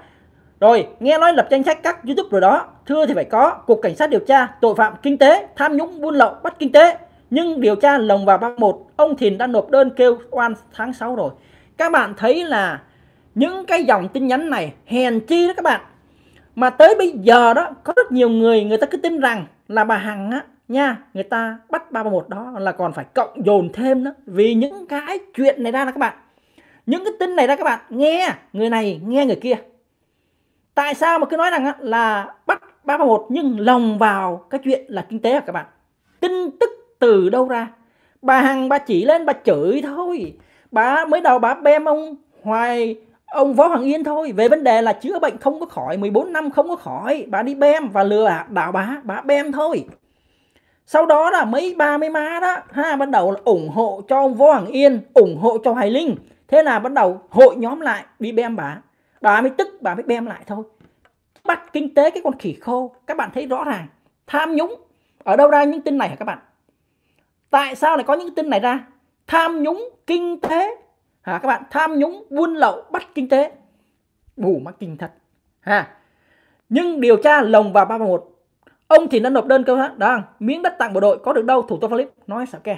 rồi nghe nói lập danh sách các youtube rồi đó thưa thì phải có cục cảnh sát điều tra tội phạm kinh tế tham nhũng buôn lậu bắt kinh tế nhưng điều tra lồng vào ba một ông Thìn đã nộp đơn kêu oan tháng 6 rồi các bạn thấy là những cái dòng tin nhắn này hèn chi đó các bạn mà tới bây giờ đó có rất nhiều người người ta cứ tin rằng là bà Hằng á nha người ta bắt ba một đó là còn phải cộng dồn thêm nữa vì những cái chuyện này ra là các bạn những cái tin này ra các bạn nghe người này nghe người kia tại sao mà cứ nói rằng á, là bắt ba một nhưng lòng vào cái chuyện là kinh tế à các bạn tin tức từ đâu ra bà Hằng bà chỉ lên bà chửi thôi bà mới đầu bà bem ông Hoài ông Võ Hoàng Yên thôi về vấn đề là chữa bệnh không có khỏi 14 năm không có khỏi bà đi bem và lừa đảo bà bà bem thôi sau đó là mấy ba mấy má đó ha bắt đầu là ủng hộ cho ông Võ Hoàng Yên ủng hộ cho Hoài Linh thế là bắt đầu hội nhóm lại đi bem bà bà mới tức bà mới bem lại thôi bắt kinh tế cái con khỉ khô các bạn thấy rõ ràng tham nhũng ở đâu ra những tin này hả các bạn tại sao lại có những tin này ra tham nhũng kinh tế à, các bạn tham nhũng buôn lậu bắt kinh tế bù mắc kinh thật ha nhưng điều tra lồng vào một ông thì đã nộp đơn cơ hát đó miếng đất tặng bộ đội có được đâu thủ tướng Philip nói sao kè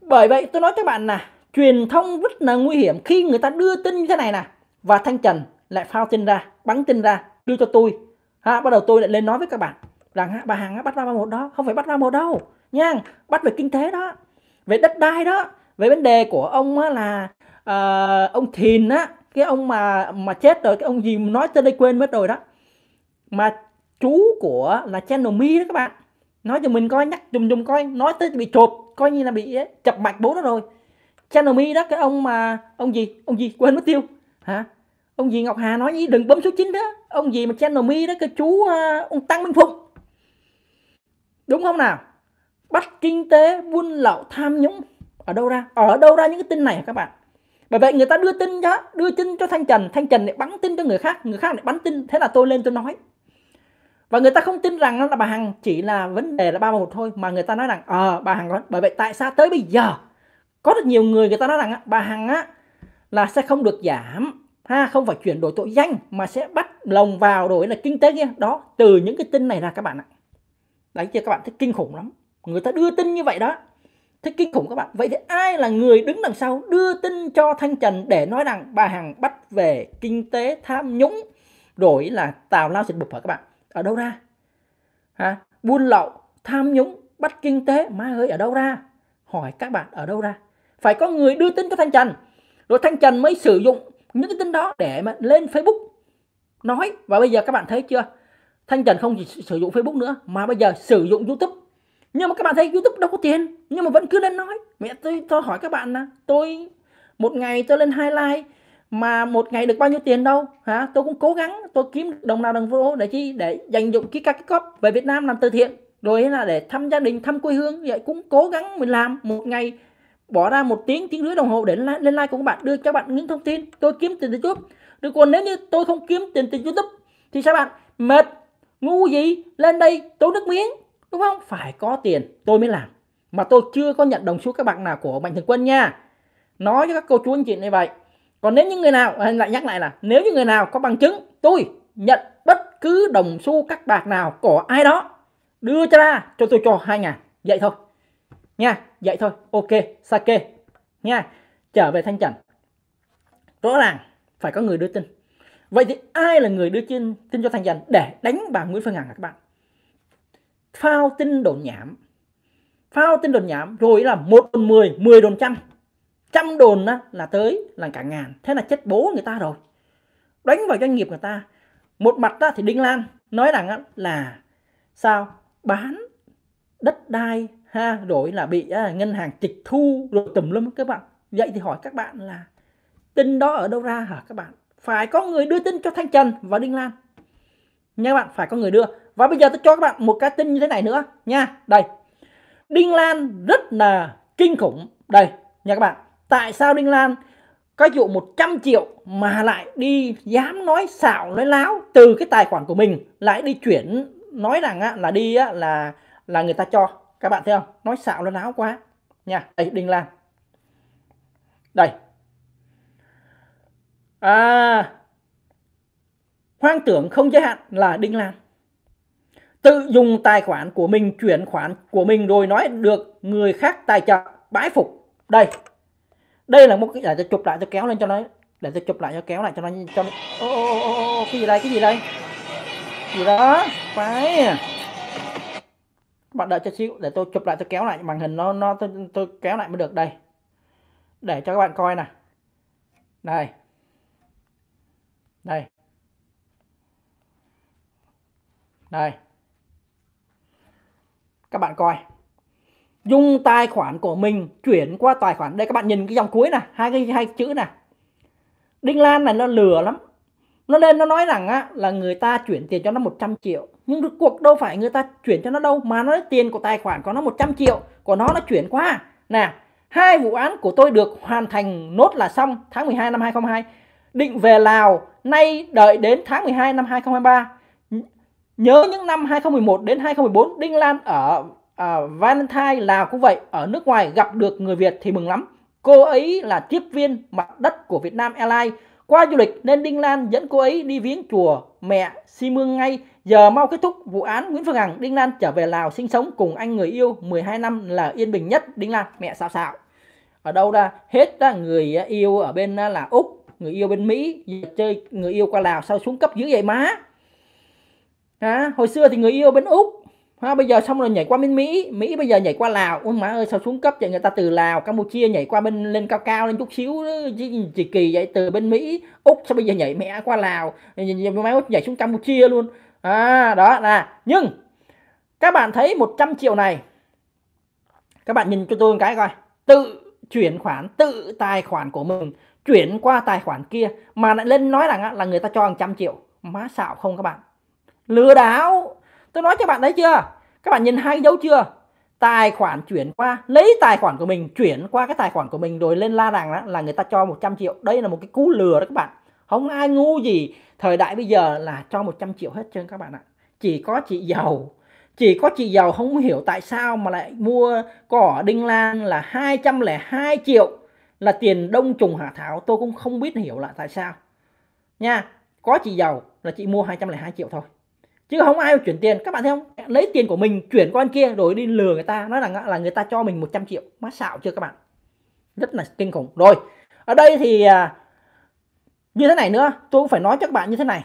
bởi vậy tôi nói các bạn nè truyền thông rất là nguy hiểm khi người ta đưa tin như thế này nè và thanh trần lại phao tin ra bắn tin ra đưa cho tôi ha bắt đầu tôi lại lên nói với các bạn rằng bà hàng bắt ba một đó không phải bắt ba một đâu nha bắt về kinh tế đó về đất đai đó về vấn đề của ông á, là uh, ông Thìn á cái ông mà mà chết rồi cái ông gì nói tên đây quên mất rồi đó mà chú của là channel mi đó các bạn nói cho mình coi nhắc dùm dùm coi nói tới bị chộp coi như là bị chập mạch bố đó rồi channel mi đó cái ông mà ông gì ông gì quên mất tiêu hả ông gì ngọc hà nói gì đừng bấm số 9 đó ông gì mà channel mi đó cái chú uh, ông tăng minh phụng đúng không nào bắt kinh tế buôn lậu tham nhũng ở đâu ra ở đâu ra những cái tin này các bạn bởi vậy người ta đưa tin cho đưa tin cho thanh trần thanh trần lại bắn tin cho người khác người khác lại bắn tin thế là tôi lên tôi nói và người ta không tin rằng là bà hằng chỉ là vấn đề là ba một thôi mà người ta nói rằng ờ à, bà hằng nói bởi vậy tại sao tới bây giờ có rất nhiều người người ta nói rằng bà hằng á là sẽ không được giảm ha không phải chuyển đổi tội danh mà sẽ bắt lồng vào đổi là kinh tế kia đó từ những cái tin này ra các bạn ạ đấy chưa các bạn thấy kinh khủng lắm người ta đưa tin như vậy đó Thế kinh khủng các bạn. Vậy thì ai là người đứng đằng sau đưa tin cho Thanh Trần để nói rằng bà Hằng bắt về kinh tế tham nhũng đổi là tào lao xịt bực hả các bạn? Ở đâu ra? Ha? Buôn lậu, tham nhũng, bắt kinh tế, má ơi ở đâu ra? Hỏi các bạn ở đâu ra? Phải có người đưa tin cho Thanh Trần. Rồi Thanh Trần mới sử dụng những cái tin đó để mà lên Facebook nói. Và bây giờ các bạn thấy chưa? Thanh Trần không chỉ sử dụng Facebook nữa mà bây giờ sử dụng YouTube nhưng mà các bạn thấy youtube đâu có tiền nhưng mà vẫn cứ lên nói mẹ tôi tôi hỏi các bạn là tôi một ngày tôi lên hai like mà một ngày được bao nhiêu tiền đâu hả tôi cũng cố gắng tôi kiếm đồng nào đồng vô để chi để dành dụng cái các cái cóp về Việt Nam làm từ thiện rồi là để thăm gia đình thăm quê hương vậy cũng cố gắng mình làm một ngày bỏ ra một tiếng tiếng rưỡi đồng hồ để lên like của các bạn đưa cho bạn những thông tin tôi kiếm tiền từ youtube được còn nếu như tôi không kiếm tiền từ youtube thì sao bạn mệt ngu gì lên đây tốn nước miếng đúng không phải có tiền tôi mới làm mà tôi chưa có nhận đồng xu các bạn nào của mạnh thường quân nha nói cho các cô chú anh chị như vậy còn nếu những người nào à, lại nhắc lại là nếu những người nào có bằng chứng tôi nhận bất cứ đồng xu các bạc nào của ai đó đưa cho ra cho tôi cho hai ngàn vậy thôi nha vậy thôi ok sake nha trở về thanh trần rõ ràng phải có người đưa tin vậy thì ai là người đưa tin tin cho thanh trần để đánh bà nguyễn phương hằng các bạn phao tin đồn nhảm phao tin đồn nhảm rồi là một đồn mười mười đồn trăm trăm đồn đó là tới là cả ngàn thế là chết bố người ta rồi đánh vào doanh nghiệp người ta một mặt á, thì đinh lan nói rằng là sao bán đất đai ha rồi là bị ngân hàng tịch thu rồi tùm lum các bạn vậy thì hỏi các bạn là tin đó ở đâu ra hả các bạn phải có người đưa tin cho thanh trần và đinh lan nha các bạn phải có người đưa và bây giờ tôi cho các bạn một cái tin như thế này nữa nha đây Đinh Lan rất là kinh khủng đây nha các bạn tại sao Đinh Lan cái dụ 100 triệu mà lại đi dám nói xạo nói láo từ cái tài khoản của mình lại đi chuyển nói rằng á, là đi á, là là người ta cho các bạn thấy không nói xạo nói láo quá nha đây Đinh Lan đây à hoang tưởng không giới hạn là Đinh Lan tự dùng tài khoản của mình chuyển khoản của mình rồi nói được người khác tài trợ bãi phục đây đây là một cái để cho chụp lại cho kéo lên cho nó để cho chụp lại cho kéo lại cho nó cho nó ô ô ô cái gì đây cái gì đây gì đó phải bạn đợi cho xíu để tôi chụp lại tôi kéo lại màn hình nó nó tôi, tôi kéo lại mới được đây để cho các bạn coi nè đây đây đây các bạn coi dùng tài khoản của mình chuyển qua tài khoản đây các bạn nhìn cái dòng cuối này hai cái hai chữ này Đinh Lan này nó lừa lắm nó lên nó nói rằng á là người ta chuyển tiền cho nó 100 triệu nhưng rốt cuộc đâu phải người ta chuyển cho nó đâu mà nó tiền của tài khoản của nó 100 triệu của nó nó chuyển qua nè hai vụ án của tôi được hoàn thành nốt là xong tháng 12 năm 2022 định về Lào nay đợi đến tháng 12 năm 2023 Nhớ những năm 2011 đến 2014, Đinh Lan ở à, Valentine Lào cũng vậy, ở nước ngoài gặp được người Việt thì mừng lắm. Cô ấy là tiếp viên mặt đất của Việt Nam Airlines. Qua du lịch nên Đinh Lan dẫn cô ấy đi viếng chùa mẹ Si Mương ngay. Giờ mau kết thúc vụ án Nguyễn Phương Hằng, Đinh Lan trở về Lào sinh sống cùng anh người yêu 12 năm là yên bình nhất. Đinh Lan mẹ sao sao. Ở đâu ra hết ra người yêu ở bên là Úc, người yêu bên Mỹ, chơi người yêu qua Lào sao xuống cấp dữ vậy má đó hồi xưa thì người yêu bên úc ha, bây giờ xong rồi nhảy qua bên mỹ mỹ bây giờ nhảy qua lào ôi má ơi sao xuống cấp vậy người ta từ lào campuchia nhảy qua bên lên cao cao lên chút xíu chỉ, chỉ kỳ vậy từ bên mỹ úc sao bây giờ nhảy mẹ qua lào má út nhảy xuống campuchia luôn à đó là nhưng các bạn thấy 100 triệu này các bạn nhìn cho tôi một cái coi tự chuyển khoản tự tài khoản của mình chuyển qua tài khoản kia mà lại lên nói rằng là người ta cho hàng trăm triệu má xạo không các bạn lừa đảo tôi nói cho bạn đấy chưa các bạn nhìn hai dấu chưa tài khoản chuyển qua lấy tài khoản của mình chuyển qua cái tài khoản của mình rồi lên la rằng đó là người ta cho 100 triệu đây là một cái cú lừa đó các bạn không ai ngu gì thời đại bây giờ là cho 100 triệu hết trơn các bạn ạ chỉ có chị giàu chỉ có chị giàu không hiểu tại sao mà lại mua cỏ đinh lan là 202 triệu là tiền đông trùng hạ thảo tôi cũng không biết hiểu lại tại sao nha có chị giàu là chị mua 202 triệu thôi chứ không ai chuyển tiền các bạn thấy không lấy tiền của mình chuyển qua anh kia rồi đi lừa người ta nói rằng là người ta cho mình 100 triệu má xạo chưa các bạn rất là kinh khủng rồi ở đây thì à, như thế này nữa tôi cũng phải nói cho các bạn như thế này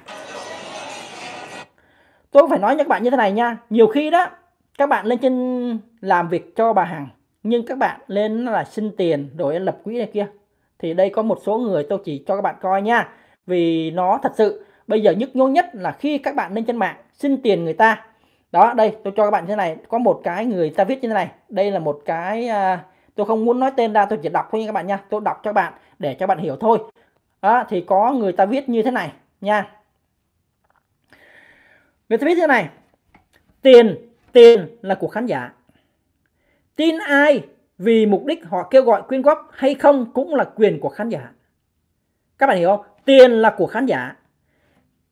tôi cũng phải nói cho các bạn như thế này nha nhiều khi đó các bạn lên trên làm việc cho bà hàng nhưng các bạn lên là xin tiền rồi lập quỹ này kia thì đây có một số người tôi chỉ cho các bạn coi nha vì nó thật sự bây giờ nhức nhối nhất là khi các bạn lên trên mạng xin tiền người ta đó đây tôi cho các bạn như thế này có một cái người ta viết như thế này đây là một cái à, tôi không muốn nói tên ra tôi chỉ đọc thôi các bạn nha tôi đọc cho các bạn để cho bạn hiểu thôi đó, thì có người ta viết như thế này nha người ta viết như thế này tiền tiền là của khán giả tin ai vì mục đích họ kêu gọi quyên góp hay không cũng là quyền của khán giả các bạn hiểu không tiền là của khán giả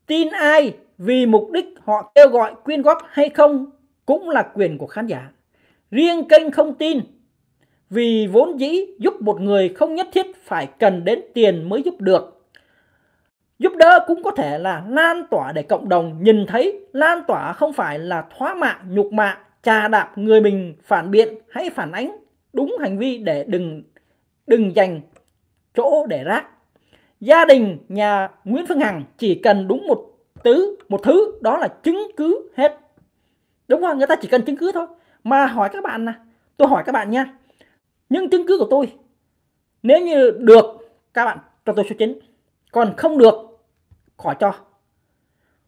tin ai vì mục đích họ kêu gọi quyên góp hay không cũng là quyền của khán giả. Riêng kênh không tin vì vốn dĩ giúp một người không nhất thiết phải cần đến tiền mới giúp được. Giúp đỡ cũng có thể là lan tỏa để cộng đồng nhìn thấy, lan tỏa không phải là thoá mạ, nhục mạ, trà đạp người mình phản biện hay phản ánh đúng hành vi để đừng đừng dành chỗ để rác. Gia đình nhà Nguyễn Phương Hằng chỉ cần đúng một tứ một thứ đó là chứng cứ hết đúng không người ta chỉ cần chứng cứ thôi mà hỏi các bạn nè tôi hỏi các bạn nha những chứng cứ của tôi nếu như được các bạn cho tôi số 9 còn không được khỏi cho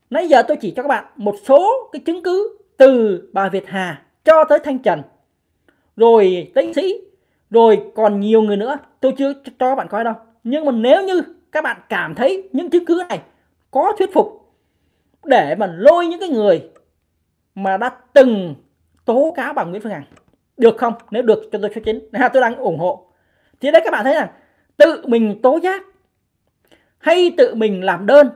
nãy giờ tôi chỉ cho các bạn một số cái chứng cứ từ bà Việt Hà cho tới Thanh Trần rồi tĩnh sĩ rồi còn nhiều người nữa tôi chưa cho các bạn coi đâu nhưng mà nếu như các bạn cảm thấy những chứng cứ này có thuyết phục để mà lôi những cái người mà đã từng tố cáo bà Nguyễn Phương Hằng được không nếu được cho tôi số 9 ha, tôi đang ủng hộ thì đấy các bạn thấy rằng tự mình tố giác hay tự mình làm đơn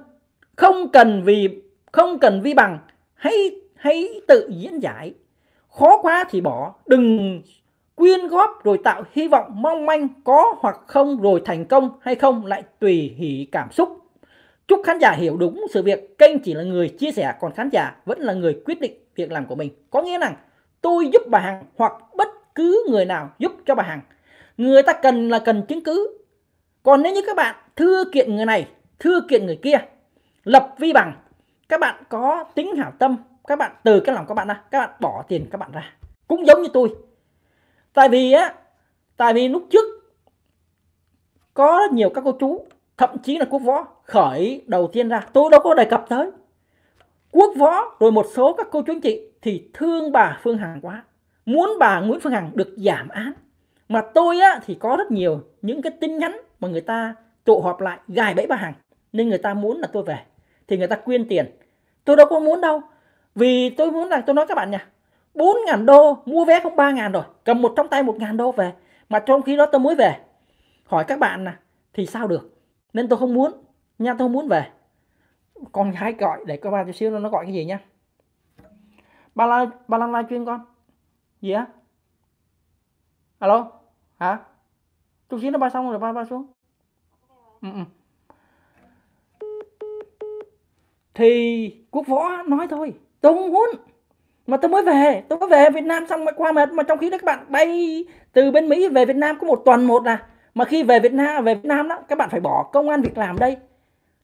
không cần vì không cần vi bằng hay hay tự diễn giải khó quá thì bỏ đừng quyên góp rồi tạo hy vọng mong manh có hoặc không rồi thành công hay không lại tùy hỷ cảm xúc Chúc khán giả hiểu đúng sự việc kênh chỉ là người chia sẻ còn khán giả vẫn là người quyết định việc làm của mình. Có nghĩa là, tôi giúp bà Hằng hoặc bất cứ người nào giúp cho bà Hằng. Người ta cần là cần chứng cứ. Còn nếu như các bạn thưa kiện người này, thưa kiện người kia, lập vi bằng, các bạn có tính hảo tâm, các bạn từ cái lòng các bạn ra, các bạn bỏ tiền các bạn ra. Cũng giống như tôi. Tại vì á, tại vì lúc trước có nhiều các cô chú thậm chí là quốc võ khởi đầu tiên ra tôi đâu có đề cập tới quốc võ rồi một số các cô chú anh chị thì thương bà phương hằng quá muốn bà nguyễn phương hằng được giảm án mà tôi á, thì có rất nhiều những cái tin nhắn mà người ta tụ họp lại gài bẫy bà hằng nên người ta muốn là tôi về thì người ta quyên tiền tôi đâu có muốn đâu vì tôi muốn là tôi nói các bạn nha 4.000 đô mua vé không 3.000 rồi cầm một trong tay 1.000 đô về mà trong khi đó tôi mới về hỏi các bạn là thì sao được nên tôi không muốn nha tôi không muốn về con gái gọi để coi ba chút xíu nó gọi cái gì nhá. ba la ba lăng live chuyên con gì á alo hả chút xíu nó ba xong rồi ba ba xuống ừ, ừ. thì quốc võ nói thôi tôi không muốn mà tôi mới về tôi mới về Việt Nam xong mà qua mệt mà trong khi đó các bạn bay từ bên Mỹ về Việt Nam có một tuần một là mà khi về Việt Nam về Việt Nam đó các bạn phải bỏ công an việc làm đây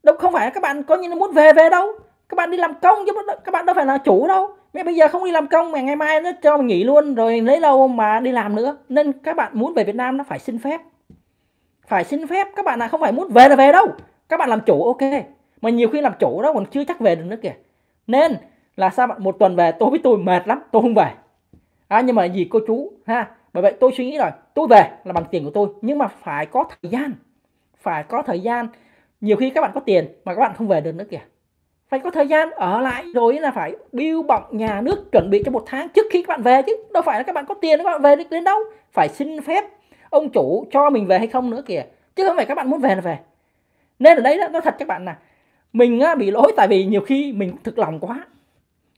đâu không phải các bạn có như muốn về về đâu các bạn đi làm công chứ các bạn đâu phải là chủ đâu mẹ bây giờ không đi làm công mà ngày mai nó cho mình nghỉ luôn rồi lấy lâu mà đi làm nữa nên các bạn muốn về Việt Nam nó phải xin phép phải xin phép các bạn là không phải muốn về là về đâu các bạn làm chủ ok mà nhiều khi làm chủ đó còn chưa chắc về được nữa kìa nên là sao bạn một tuần về tôi với tôi mệt lắm tôi không về à, nhưng mà gì cô chú ha bởi vậy tôi suy nghĩ là tôi về là bằng tiền của tôi nhưng mà phải có thời gian phải có thời gian nhiều khi các bạn có tiền mà các bạn không về được nữa kìa phải có thời gian ở lại rồi là phải biêu bọng nhà nước chuẩn bị cho một tháng trước khi các bạn về chứ đâu phải là các bạn có tiền các bạn về được đến đâu phải xin phép ông chủ cho mình về hay không nữa kìa chứ không phải các bạn muốn về là về nên ở đấy đó nói thật các bạn là mình bị lỗi tại vì nhiều khi mình thực lòng quá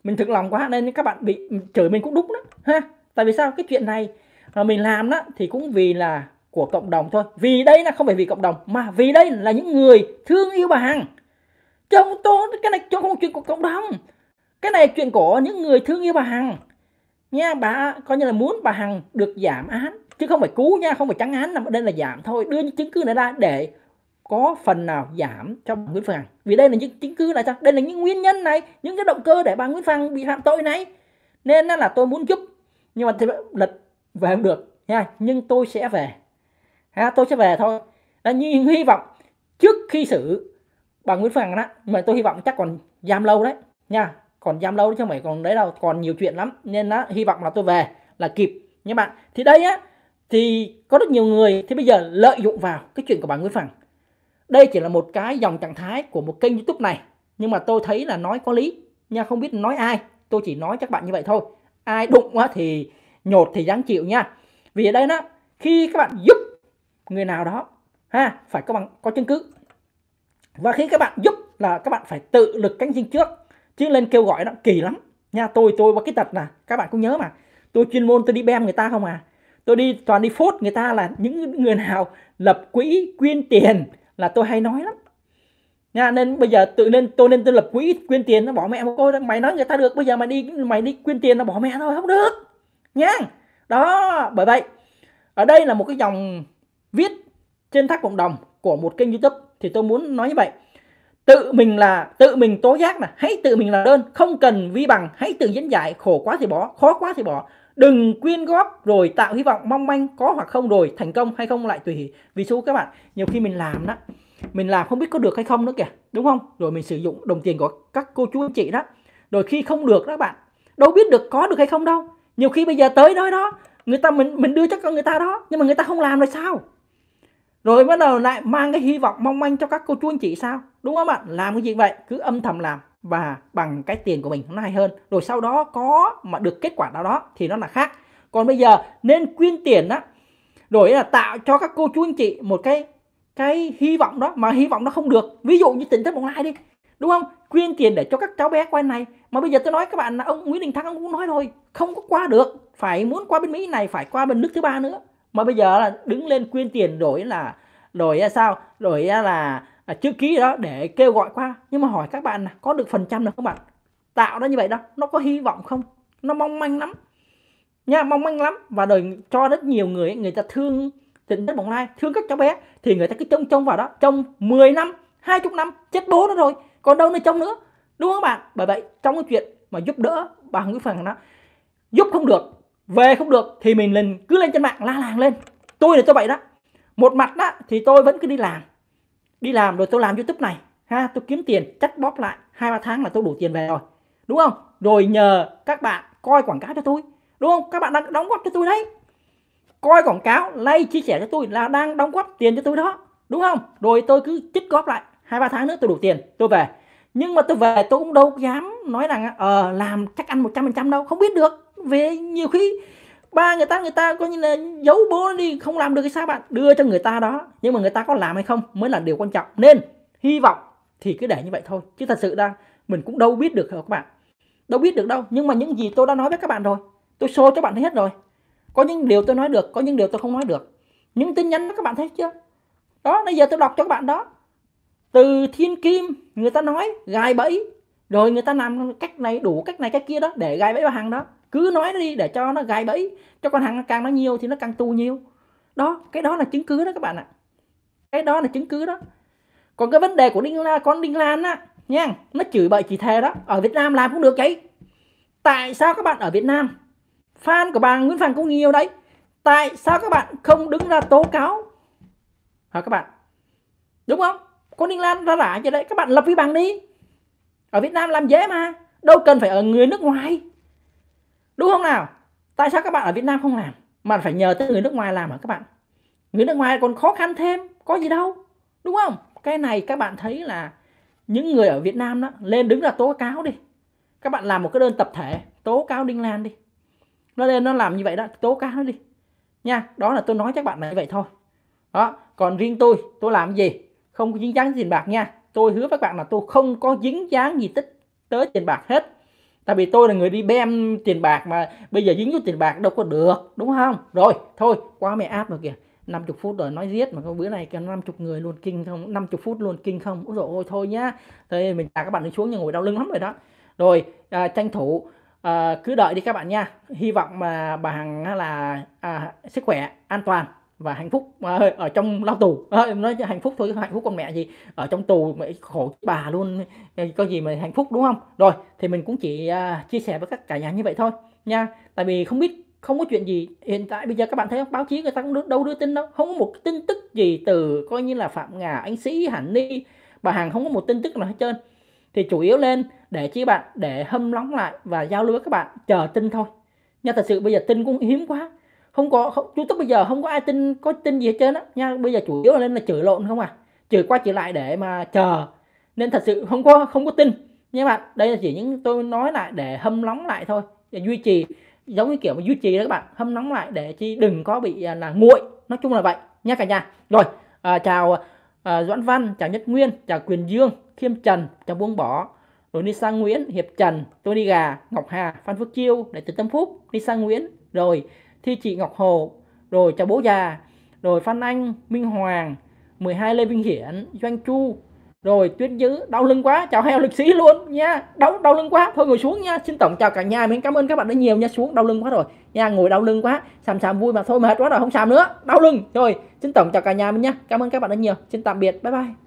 mình thực lòng quá nên các bạn bị chửi mình cũng đúng đó ha tại vì sao cái chuyện này mà mình làm đó thì cũng vì là của cộng đồng thôi vì đây là không phải vì cộng đồng mà vì đây là những người thương yêu bà hằng chứ tôi cái này cho không chuyện của cộng đồng cái này chuyện của những người thương yêu bà hằng nha bà coi như là muốn bà hằng được giảm án chứ không phải cứu nha không phải trắng án nằm đây là giảm thôi đưa những chứng cứ này ra để có phần nào giảm cho bà Nguyễn Phương vì đây là những chứng cứ là sao đây là những nguyên nhân này những cái động cơ để bà Nguyễn Phương bị phạm tội này nên là tôi muốn giúp nhưng mà thì lật về không được nha nhưng tôi sẽ về ha, tôi sẽ về thôi đó, nhưng hy vọng trước khi xử bằng Nguyễn Phương Hằng đó mà tôi hy vọng chắc còn giam lâu đấy nha còn giam lâu chứ mày còn đấy đâu còn nhiều chuyện lắm nên đó hy vọng là tôi về là kịp nha bạn thì đây á thì có rất nhiều người thì bây giờ lợi dụng vào cái chuyện của bạn Nguyễn Phương đây chỉ là một cái dòng trạng thái của một kênh YouTube này nhưng mà tôi thấy là nói có lý nha không biết nói ai tôi chỉ nói chắc bạn như vậy thôi ai đụng quá thì nhột thì đáng chịu nha vì ở đây đó khi các bạn giúp người nào đó ha phải có bằng có chứng cứ và khi các bạn giúp là các bạn phải tự lực cánh sinh trước chứ lên kêu gọi nó kỳ lắm nha tôi tôi có cái tật là các bạn cũng nhớ mà tôi chuyên môn tôi đi bem người ta không à tôi đi toàn đi phốt người ta là những người nào lập quỹ quyên tiền là tôi hay nói lắm nha nên bây giờ tự nên tôi nên tôi lập quỹ quyên tiền nó bỏ mẹ một cô mày nói người ta được bây giờ mày đi mày đi quyên tiền nó bỏ mẹ thôi không được nha đó bởi vậy ở đây là một cái dòng viết trên thác cộng đồng của một kênh youtube thì tôi muốn nói như vậy tự mình là tự mình tố giác là hãy tự mình là đơn không cần vi bằng hãy tự diễn giải khổ quá thì bỏ khó quá thì bỏ đừng quyên góp rồi tạo hy vọng mong manh có hoặc không rồi thành công hay không lại tùy vì số các bạn nhiều khi mình làm đó mình làm không biết có được hay không nữa kìa đúng không rồi mình sử dụng đồng tiền của các cô chú anh chị đó rồi khi không được các bạn đâu biết được có được hay không đâu nhiều khi bây giờ tới đó đó người ta mình mình đưa cho con người ta đó nhưng mà người ta không làm rồi sao rồi bắt đầu lại mang cái hy vọng mong manh cho các cô chú anh chị sao đúng không ạ làm cái gì vậy cứ âm thầm làm và bằng cái tiền của mình nó hay hơn rồi sau đó có mà được kết quả nào đó thì nó là khác còn bây giờ nên quyên tiền đó rồi là tạo cho các cô chú anh chị một cái cái hy vọng đó mà hy vọng nó không được ví dụ như tỉnh thất bồng lai đi đúng không quyên tiền để cho các cháu bé qua này mà bây giờ tôi nói các bạn là ông Nguyễn Đình Thắng ông cũng nói thôi không có qua được phải muốn qua bên Mỹ này phải qua bên nước thứ ba nữa mà bây giờ là đứng lên quyên tiền đổi là đổi ra à, sao đổi à, là, là chữ ký đó để kêu gọi qua nhưng mà hỏi các bạn là có được phần trăm được không bạn tạo ra như vậy đó nó có hy vọng không nó mong manh lắm nha mong manh lắm và đời cho rất nhiều người người ta thương tỉnh đất bồng lai thương các cháu bé thì người ta cứ trông trông vào đó trông 10 năm hai chục năm chết bố nó rồi còn đâu nữa trong nữa đúng không bạn bởi vậy trong cái chuyện mà giúp đỡ bằng cái phần đó giúp không được về không được thì mình lên cứ lên trên mạng la làng lên tôi là cho vậy đó một mặt đó thì tôi vẫn cứ đi làm đi làm rồi tôi làm youtube này ha tôi kiếm tiền chắc bóp lại hai ba tháng là tôi đủ tiền về rồi đúng không rồi nhờ các bạn coi quảng cáo cho tôi đúng không các bạn đang đóng góp cho tôi đấy coi quảng cáo like chia sẻ cho tôi là đang đóng góp tiền cho tôi đó đúng không rồi tôi cứ chích góp lại hai ba tháng nữa tôi đủ tiền tôi về nhưng mà tôi về tôi cũng đâu dám nói rằng ờ uh, làm chắc ăn 100% đâu không biết được về nhiều khi ba người ta người ta coi như là giấu bố đi không làm được cái sao bạn đưa cho người ta đó nhưng mà người ta có làm hay không mới là điều quan trọng nên hy vọng thì cứ để như vậy thôi chứ thật sự ra mình cũng đâu biết được các bạn đâu biết được đâu nhưng mà những gì tôi đã nói với các bạn rồi tôi show cho bạn thấy hết rồi có những điều tôi nói được có những điều tôi không nói được những tin nhắn các bạn thấy chưa đó bây giờ tôi đọc cho các bạn đó từ thiên kim người ta nói gài bẫy rồi người ta làm cách này đủ cách này cách kia đó để gài bẫy vào hàng đó cứ nói nó đi để cho nó gài bẫy cho con hàng nó càng nó nhiều thì nó càng tu nhiều đó cái đó là chứng cứ đó các bạn ạ cái đó là chứng cứ đó còn cái vấn đề của đinh la con đinh lan á nha nó chửi bậy chỉ thề đó ở việt nam làm cũng được vậy tại sao các bạn ở việt nam fan của bà nguyễn phan cũng nhiều đấy tại sao các bạn không đứng ra tố cáo hả các bạn đúng không cô Ninh Lan ra rả cho đấy các bạn lập vi bằng đi ở Việt Nam làm dễ mà đâu cần phải ở người nước ngoài đúng không nào tại sao các bạn ở Việt Nam không làm mà phải nhờ tới người nước ngoài làm hả các bạn người nước ngoài còn khó khăn thêm có gì đâu đúng không cái này các bạn thấy là những người ở Việt Nam đó lên đứng ra tố cáo đi các bạn làm một cái đơn tập thể tố cáo Đinh Lan đi nó lên nó làm như vậy đó tố cáo nó đi nha đó là tôi nói các bạn là như vậy thôi đó còn riêng tôi tôi làm gì không có dính dáng tiền bạc nha tôi hứa với bạn là tôi không có dính dáng gì tích tới tiền bạc hết tại vì tôi là người đi bem tiền bạc mà bây giờ dính vô tiền bạc đâu có được đúng không rồi thôi qua mẹ áp rồi kìa 50 phút rồi nói giết mà bữa này cả 50 người luôn kinh không 50 phút luôn kinh không Úi dồi ôi thôi nhá Thế mình thả các bạn đi xuống nhưng ngồi đau lưng lắm rồi đó Rồi à, tranh thủ à, cứ đợi đi các bạn nha Hy vọng mà bà Hằng là à, sức khỏe an toàn và hạnh phúc à, ở trong lao tù à, nói hạnh phúc thôi hạnh phúc con mẹ gì ở trong tù mày khổ bà luôn có gì mà hạnh phúc đúng không rồi thì mình cũng chỉ à, chia sẻ với các cả nhà như vậy thôi nha tại vì không biết không có chuyện gì hiện tại bây giờ các bạn thấy không báo chí người ta cũng đâu đưa tin đâu không có một tin tức gì từ coi như là phạm ngà anh sĩ hẳn ni bà hàng không có một tin tức nào hết trơn thì chủ yếu lên để chia bạn để hâm nóng lại và giao lưu với các bạn chờ tin thôi nha thật sự bây giờ tin cũng hiếm quá không có không, youtube bây giờ không có ai tin có tin gì hết trơn á nha bây giờ chủ yếu là nên là chửi lộn không à chửi qua chửi lại để mà chờ nên thật sự không có không có tin nhưng bạn. đây là chỉ những tôi nói lại để hâm nóng lại thôi để duy trì giống như kiểu mà duy trì đó các bạn hâm nóng lại để chi đừng có bị à, là nguội nói chung là vậy nha cả nhà rồi à, chào à, doãn văn chào nhất nguyên chào quyền dương khiêm trần chào buông bỏ rồi đi sang Nguyễn, Hiệp Trần, tôi đi Gà, Ngọc Hà, Phan Phước Chiêu, Đại từ Tâm Phúc, đi sang Nguyễn, rồi Thi Chị Ngọc Hồ, rồi Cháu Bố Già, rồi Phan Anh, Minh Hoàng, 12 Lê Vinh Hiển, Doanh Chu, rồi Tuyết Dữ, đau lưng quá, chào heo lịch sĩ luôn nha, đau đau lưng quá, thôi ngồi xuống nha, xin tổng chào cả nhà, mình cảm ơn các bạn đã nhiều nha, xuống đau lưng quá rồi, nha, ngồi đau lưng quá, sàm sàm vui mà thôi mệt quá rồi, không sàm nữa, đau lưng, rồi, xin tổng chào cả nhà mình nha, cảm ơn các bạn đã nhiều, xin tạm biệt, bye bye.